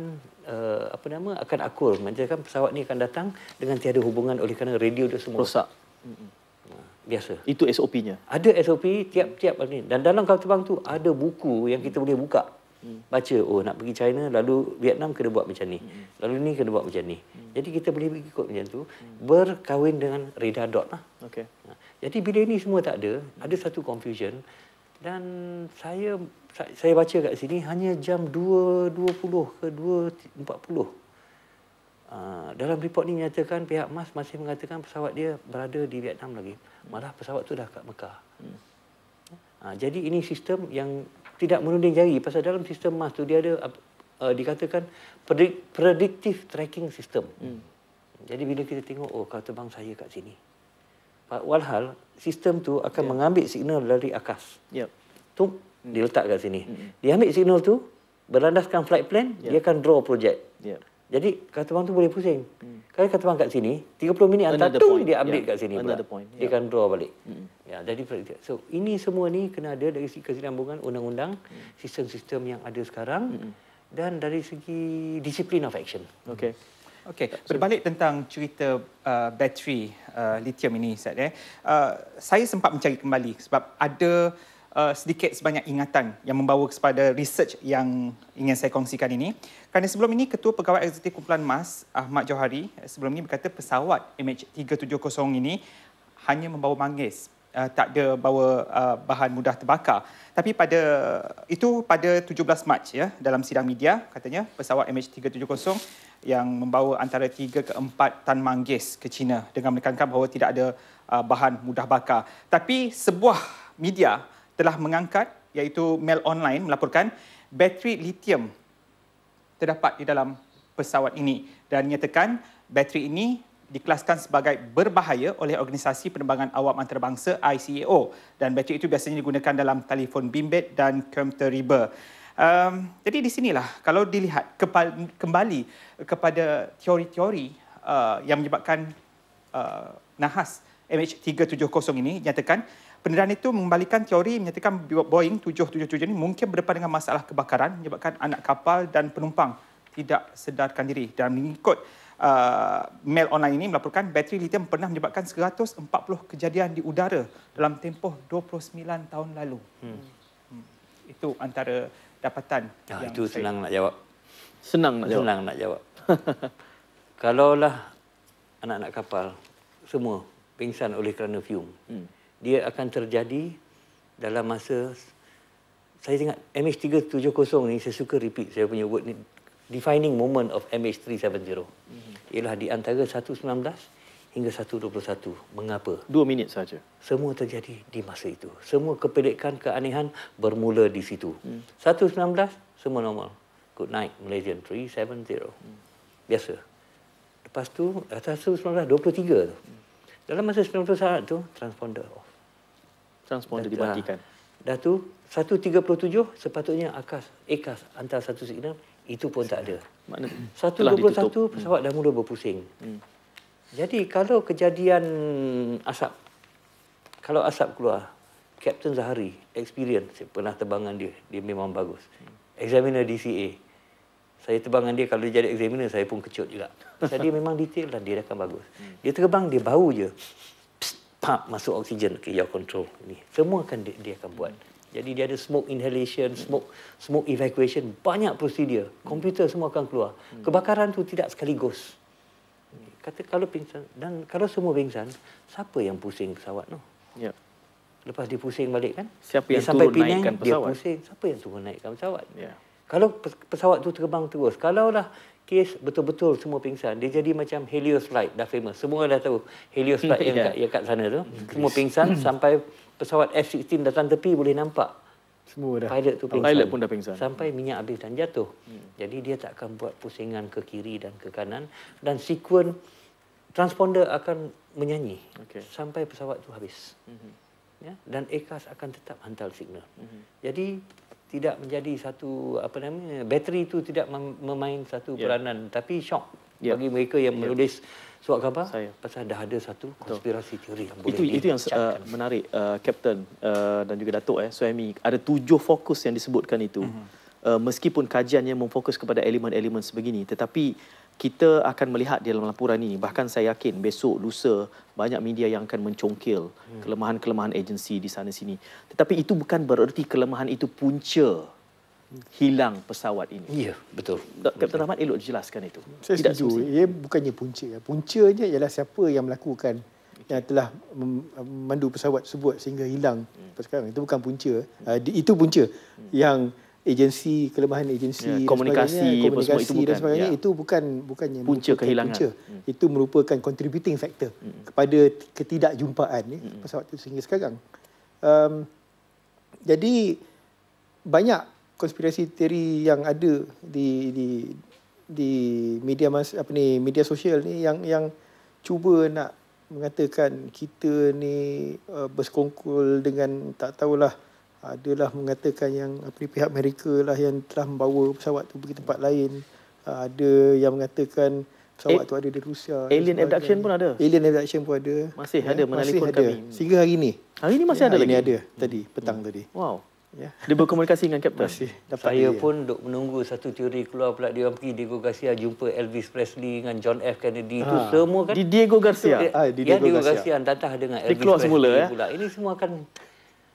uh, apa nama akan akur menjadikan pesawat ni akan datang dengan tiada hubungan oleh kerana radio dia semua rosak. Ha, biasa. Itu SOP-nya? Ada SOP tiap-tiap ni. Dan dalam kapal terbang tu ada buku yang kita boleh buka. Mm. Baca, oh nak pergi China, lalu Vietnam kena buat macam ni. Mm. Lalu ni kena buat macam ni. Mm. Jadi kita boleh ikut macam tu. Berkahwin dengan radar dot lah. Okay. Ha, jadi bila ni semua tak ada, ada satu confusion. Dan saya saya baca kat sini hanya jam 2.20 ke 2.40. Ah, dalam report ini nyatakan pihak MAS masih mengatakan pesawat dia berada di Vietnam lagi. Malah pesawat tu dah kat Mekah. Hmm. Uh, jadi ini sistem yang tidak menuding jari pasal dalam sistem MAS tu dia ada uh, dikatakan predict, predictive tracking system. Hmm. Jadi bila kita tengok oh kau terbang saya kat sini. Walhal sistem tu akan yeah. mengambil signal dari akas. Yep. Ya. Tu hmm. diletak kat sini. Hmm. Dia ambil signal tu berlandaskan flight plan yep. Ya. dia akan draw project. Yep. Ya. Jadi kata orang tu boleh pusing. Hmm. Kalau kata orang kat sini, 30 minit antara tu dia update yeah. kat sini Another pula. Point. Dia akan draw balik. Hmm. Ya, jadi praktik. So, ini semua ni kena ada dari segi kesinambungan undang-undang, hmm. sistem-sistem yang ada sekarang hmm. dan dari segi disiplin of action. Okey. Okey, berbalik tentang cerita uh, bateri uh, lithium ini Ustaz eh. Uh, saya sempat mencari kembali sebab ada uh, sedikit sebanyak ingatan yang membawa kepada research yang ingin saya kongsikan ini. Kerana sebelum ini Ketua Pegawai Eksekutif Kumpulan Mas Ahmad Johari eh, sebelum ini berkata pesawat MH370 ini hanya membawa manggis. Uh, tak ada bawa uh, bahan mudah terbakar. Tapi pada itu pada 17 Mac ya dalam sidang media katanya pesawat MH370 yang membawa antara 3 ke 4 tan manggis ke China dengan menekankan bahawa tidak ada uh, bahan mudah bakar. Tapi sebuah media telah mengangkat iaitu Mail Online melaporkan bateri lithium terdapat di dalam pesawat ini dan nyatakan bateri ini dikelaskan sebagai berbahaya oleh Organisasi Penerbangan Awam Antarabangsa ICAO dan bateri itu biasanya digunakan dalam telefon bimbit dan komputer riba. Um, jadi di sinilah kalau dilihat kembali kepada teori-teori uh, yang menyebabkan uh, nahas MH370 ini nyatakan Pendedahan itu mengembalikan teori menyatakan Boeing 777 ini mungkin berdepan dengan masalah kebakaran menyebabkan anak kapal dan penumpang tidak sedarkan diri. Dan mengikut uh, mail online ini melaporkan bateri lithium pernah menyebabkan 140 kejadian di udara dalam tempoh 29 tahun lalu. Hmm. Hmm. Itu antara dapatan. Ah, yang itu saya... senang nak jawab. Senang nak jawab. nak jawab. Kalaulah anak-anak kapal semua pingsan oleh kerana fume. Hmm dia akan terjadi dalam masa saya ingat MH370 ni saya suka repeat saya punya word ni defining moment of MH370 mm-hmm. ialah di antara 119 hingga 121 mengapa dua minit saja semua terjadi di masa itu semua kepedikan keanehan bermula di situ mm. 119 semua normal good night Malaysian 370 mm. biasa lepas tu 119 23 tu mm. dalam masa 90 saat tu transponder oh, transponder lah. dimatikan. Dah tu 137 sepatutnya akas ekas antara satu signal itu pun tak ada. Maknanya 121 pesawat dah mula berpusing. Hmm. Jadi kalau kejadian asap kalau asap keluar Captain Zahari experience pernah terbangan dia dia memang bagus. Examiner DCA saya terbangan dia kalau dia jadi examiner saya pun kecut juga. Jadi memang detail dan dia akan bagus. Hmm. Dia terbang dia bau je pump masuk oksigen ke okay, control ni semua akan dia, dia akan buat jadi dia ada smoke inhalation smoke smoke evacuation banyak prosedur komputer semua akan keluar kebakaran tu tidak sekaligus kata kalau pingsan dan kalau semua pingsan siapa yang pusing pesawat noh ya lepas dipusing balik kan siapa yang sampai turun naikkan pesawat dia pusing siapa yang turun naikkan pesawat ya kalau pesawat tu terbang terus kalaulah kes betul-betul semua pingsan. Dia jadi macam Helios Light dah famous. Semua dah tahu Helios Light yang, ya. kat, yang kat sana tu. Semua pingsan hmm. sampai pesawat F-16 datang tepi boleh nampak. Semua dah. Pilot tu pingsan. Pilot pun dah pingsan. Sampai minyak habis dan jatuh. Hmm. Jadi dia tak akan buat pusingan ke kiri dan ke kanan dan sequence transponder akan menyanyi okay. sampai pesawat tu habis. Hmm. Ya, dan ECAS akan tetap hantar signal. Hmm. Jadi tidak menjadi satu apa namanya bateri itu tidak mem- memain satu yeah. peranan tapi shock yeah. bagi mereka yang yeah. menulis surat khabar Saya. pasal dah ada satu konspirasi Betul. teori yang boleh itu itu yang uh, menarik kapten uh, uh, dan juga datuk eh suami ada tujuh fokus yang disebutkan itu mm-hmm. uh, meskipun kajiannya memfokus kepada elemen-elemen sebegini tetapi kita akan melihat di dalam laporan ini bahkan saya yakin besok lusa banyak media yang akan mencongkil hmm. kelemahan-kelemahan agensi di sana sini tetapi itu bukan bererti kelemahan itu punca hilang pesawat ini. Ya, betul. Kapten Rahmat elok jelaskan itu. Saya Tidak setuju. Ia bukannya punca. Puncanya ialah siapa yang melakukan yang telah memandu pesawat tersebut sehingga hilang hmm. sekarang. Itu bukan punca. Uh, itu punca hmm. yang agensi kelemahan agensi ya, komunikasi dan sebagainya, komunikasi semua itu dan sebagainya bukan, ya. itu bukan bukannya punca kehilangan punca. Hmm. itu merupakan contributing factor hmm. kepada ketidakjumpaan ni ya, hmm. pasal waktu sehingga sekarang um, jadi banyak konspirasi teori yang ada di di di media mas, apa ni media sosial ni yang yang cuba nak mengatakan kita ni uh, bersekongkol dengan tak tahulah lah adalah mengatakan yang apa ni, pihak Amerika lah yang telah membawa pesawat tu pergi tempat lain. Uh, ada yang mengatakan pesawat A- eh, tu ada di Rusia. Alien abduction pun ada. Alien abduction pun ada. Masih ya, ada menelpon kami. Ada. Sehingga hari ini. Hari ini masih ya, ada hari lagi. Ini ada tadi hmm. petang hmm. tadi. Wow. Ya. Dia berkomunikasi dengan kapten. Masih dapat Saya dia. Ya. pun duk menunggu satu teori keluar pula dia orang pergi Diego Garcia jumpa Elvis Presley dengan John F Kennedy itu ah. semua kan. Di Diego Garcia. Eh, ah di ya, Diego, Diego Garcia. Garcia datang dengan Elvis dia keluar Presley semula, eh? ya? Ini semua akan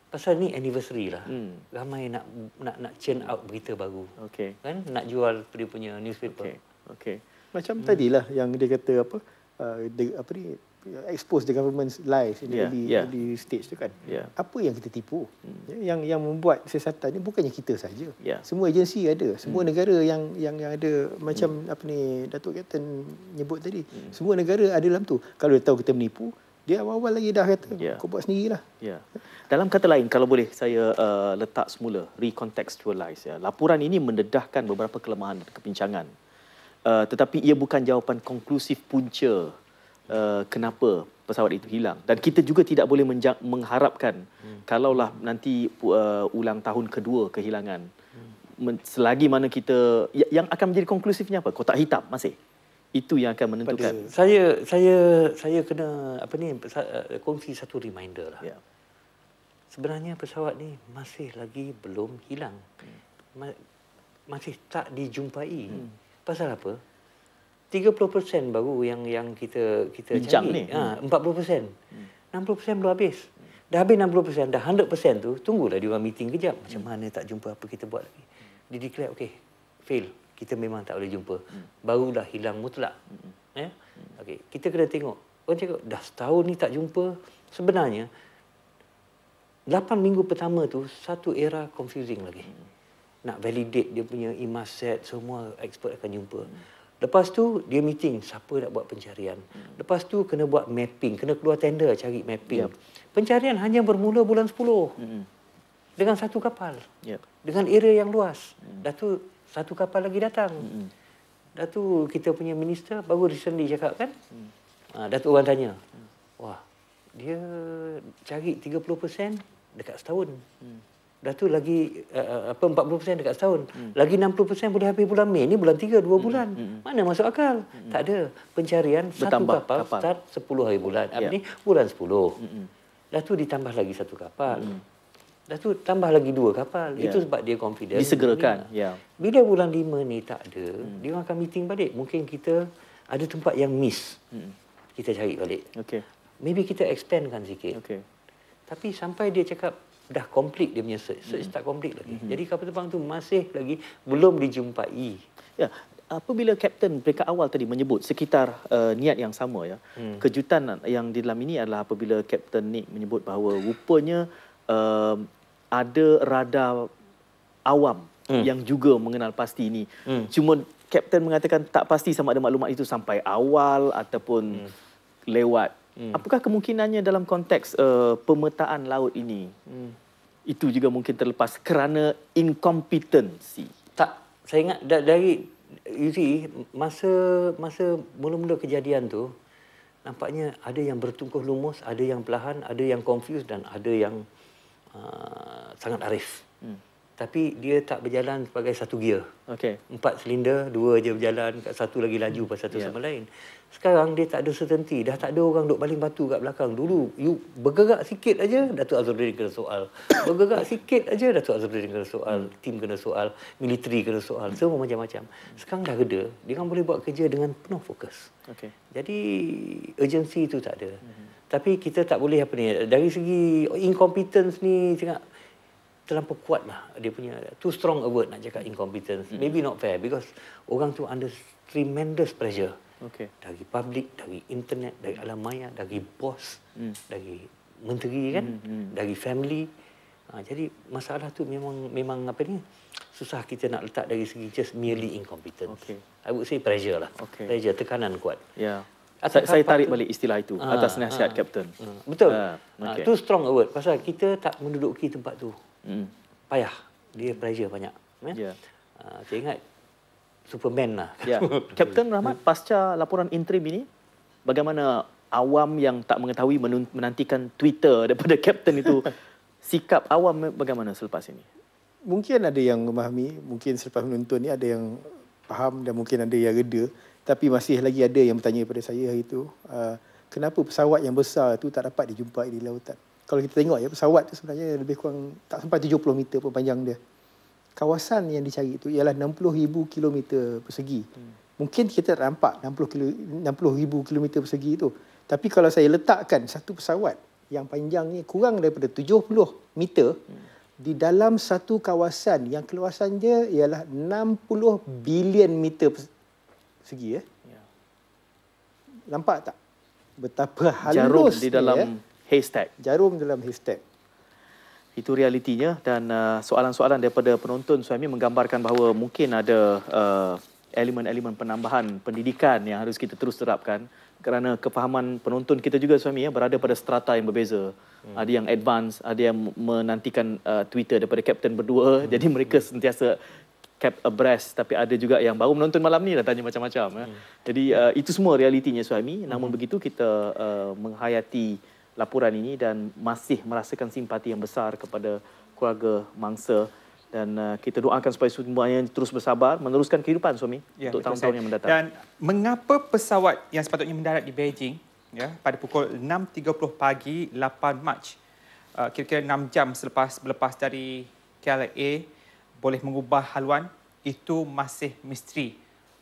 Pasal ni anniversary lah. Hmm. Ramai nak nak nak churn out berita baru. Okay. Kan? Nak jual dia punya newspaper. Okay. okay. Macam hmm. tadilah yang dia kata apa, uh, the, apa ni, expose the government's lies yeah. di, yeah. di stage tu kan. Yeah. Apa yang kita tipu? Hmm. Ya, yang yang membuat siasatan ni bukannya kita saja. Yeah. Semua agensi ada. Semua hmm. negara yang yang yang ada macam hmm. apa ni, Datuk Captain nyebut tadi. Hmm. Semua negara ada dalam tu. Kalau dia tahu kita menipu, dia awal-awal lagi dah kata, yeah. kau buat sendirilah. Yeah. Dalam kata lain, kalau boleh saya uh, letak semula, recontextualize. Ya. Laporan ini mendedahkan beberapa kelemahan dan kepincangan. Uh, tetapi ia bukan jawapan konklusif punca uh, kenapa pesawat itu hilang. Dan kita juga tidak boleh mengharapkan hmm. kalaulah nanti uh, ulang tahun kedua kehilangan. Hmm. Selagi mana kita, ya, yang akan menjadi konklusifnya apa? Kotak hitam masih? itu yang akan menentukan. Pada saya saya saya kena apa ni eh, kongsi satu reminder lah. Ya. Sebenarnya pesawat ni masih lagi belum hilang. Hmm. Ma- masih tak dijumpai. Hmm. Pasal apa? 30% baru yang yang kita kita Bincang cari. Ni. Ha, ah, 40%. Hmm. 60% hmm. belum habis. Dah habis 60%, dah 100% tu, tunggulah dia orang meeting kejap. Macam hmm. mana tak jumpa apa kita buat lagi. Dia declare, okay, fail kita memang tak boleh jumpa. Hmm. Barulah hilang mutlak. Hmm. Ya? Hmm. Okay. Kita kena tengok. Orang cakap, dah setahun ni tak jumpa. Sebenarnya, 8 minggu pertama tu satu era confusing lagi. Hmm. Nak validate dia punya IMAS set, semua expert akan jumpa. Hmm. Lepas tu dia meeting, siapa nak buat pencarian. Hmm. Lepas tu kena buat mapping, kena keluar tender cari mapping. Yep. Pencarian hanya bermula bulan 10. Hmm. Dengan satu kapal. Yep. Dengan area yang luas. Hmm. Dah tu satu kapal lagi datang. Hmm. Datu kita punya minister baru recently cakap kan. Hmm. Ha, Datuk orang tanya. Hmm. Wah, dia cari 30% dekat setahun. Hmm. Datu lagi uh, apa 40% dekat setahun. Hmm. Lagi 60% boleh habis bulan Mei. Ini bulan 3, 2 mm, bulan. Hmm. Mana masuk akal? Hmm. Tak ada. Pencarian Bertambah satu kapal, kapal start 10 hari bulan. Ini ya. bulan 10. Hmm. Mm. Datu ditambah lagi satu kapal. Hmm. Lepas tu tambah lagi dua kapal. Yeah. Itu sebab dia confident. Disegerakan. Ya. Yeah. Bila bulan lima ni tak ada, hmm. dia akan meeting balik. Mungkin kita ada tempat yang miss. Hmm. Kita cari balik. Okay. Maybe kita expandkan sikit. Okay. Tapi sampai dia cakap dah complete dia punya search. Search hmm. tak complete lagi. Hmm. Jadi kapal terbang tu masih lagi belum dijumpai. Ya. Yeah. Apabila Kapten peringkat awal tadi menyebut sekitar uh, niat yang sama, ya, hmm. kejutan yang di dalam ini adalah apabila Kapten Nick menyebut bahawa rupanya uh, ada radar awam hmm. yang juga mengenal pasti ini. Hmm. Cuma kapten mengatakan tak pasti sama ada maklumat itu sampai awal ataupun hmm. lewat. Hmm. Apakah kemungkinannya dalam konteks uh, pemetaan laut ini? Hmm. Itu juga mungkin terlepas kerana incompetensi. Tak saya ingat dari you masa masa mula-mula kejadian tu nampaknya ada yang bertungkuh lumus, ada yang pelahan, ada yang confused dan ada yang Ah, sangat arif. Hmm. Tapi dia tak berjalan sebagai satu gear. Okay. Empat silinder, dua je berjalan, satu lagi laju hmm. pasal satu yeah. sama lain. Sekarang dia tak ada certainty. Dah tak ada orang duduk baling batu kat belakang. Dulu, you bergerak sikit aja Datuk Azruddin kena soal. Bergerak sikit aja Datuk Azruddin kena soal. Hmm. Tim kena soal. Militeri kena soal. Semua macam-macam. Sekarang dah reda. Dia kan boleh buat kerja dengan penuh fokus. Okay. Jadi, urgency itu tak ada. Hmm tapi kita tak boleh apa ni dari segi incompetence ni cakap terlalu kuat lah dia punya too strong a word nak cakap incompetence mm. maybe not fair because orang tu under tremendous pressure okay. dari public dari internet dari alam maya dari bos mm. dari menteri kan mm, mm. dari family ha, jadi masalah tu memang memang apa ni susah kita nak letak dari segi just merely incompetence okay. I would say pressure lah okay. pressure tekanan kuat yeah. Saya, saya tarik balik istilah itu ha, atas ah. nasihat ha. kapten. Hmm. Betul. Itu ha, okay. strong word. Pasal kita tak menduduki tempat tu. Hmm. Payah. Dia pressure banyak. Ya. Yeah. Ya. Uh, saya ingat Superman lah. Ya. Kapten yeah. Rahmat, pasca laporan interim ini, bagaimana awam yang tak mengetahui menantikan Twitter daripada kapten itu, sikap awam bagaimana selepas ini? Mungkin ada yang memahami, mungkin selepas menonton ini ada yang faham dan mungkin ada yang reda. Tapi masih lagi ada yang bertanya kepada saya hari itu, uh, kenapa pesawat yang besar itu tak dapat dijumpai di lautan? Kalau kita tengok ya, pesawat itu sebenarnya lebih kurang tak sampai 70 meter pun panjang dia. Kawasan yang dicari itu ialah 60,000 kilometer persegi. Hmm. Mungkin kita tak nampak 60,000 kilometer persegi itu. Tapi kalau saya letakkan satu pesawat yang panjangnya kurang daripada 70 meter hmm. di dalam satu kawasan yang keluasannya dia ialah 60 bilion meter segi ya. Eh? Ya. Nampak tak betapa halus jarum di eh? dalam dia, haystack. Jarum dalam hashtag. Itu realitinya dan uh, soalan-soalan daripada penonton suami menggambarkan bahawa mungkin ada uh, elemen-elemen penambahan pendidikan yang harus kita terus terapkan kerana kefahaman penonton kita juga suami ya berada pada strata yang berbeza. Hmm. Ada yang advance, ada yang menantikan uh, Twitter daripada kapten berdua. Hmm. Jadi mereka sentiasa kept abreast tapi ada juga yang baru menonton malam ni dah tanya macam-macam ya. hmm. ya. Jadi uh, hmm. itu semua realitinya suami hmm. namun begitu kita uh, menghayati laporan ini dan masih merasakan simpati yang besar kepada keluarga mangsa dan uh, kita doakan supaya semuanya terus bersabar meneruskan kehidupan suami ya, untuk tahun-tahun yang mendatang. Dan mengapa pesawat yang sepatutnya mendarat di Beijing ya pada pukul 6.30 pagi 8 Mac uh, kira-kira 6 jam selepas berlepas dari KLIA boleh mengubah haluan itu masih misteri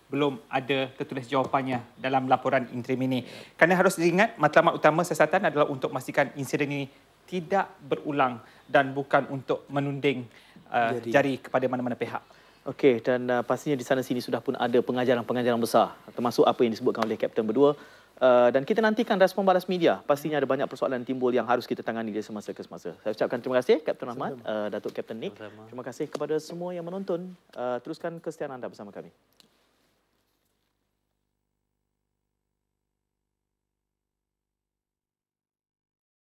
belum ada tertulis jawapannya dalam laporan interim ini. Kerana harus diingat matlamat utama siasatan adalah untuk memastikan insiden ini tidak berulang dan bukan untuk menunding uh, Jadi, jari kepada mana-mana pihak. Okey dan uh, pastinya di sana sini sudah pun ada pengajaran-pengajaran besar termasuk apa yang disebutkan oleh kapten berdua Eh, dan kita nantikan respon balas media. Pastinya ada banyak persoalan timbul yang harus kita tangani dari semasa ke semasa. Saya ucapkan terima kasih Kapten Ahmad, uh, Datuk Kapten Nick. Terima kasih kepada semua yang menonton. Uh, teruskan kesetiaan anda bersama kami.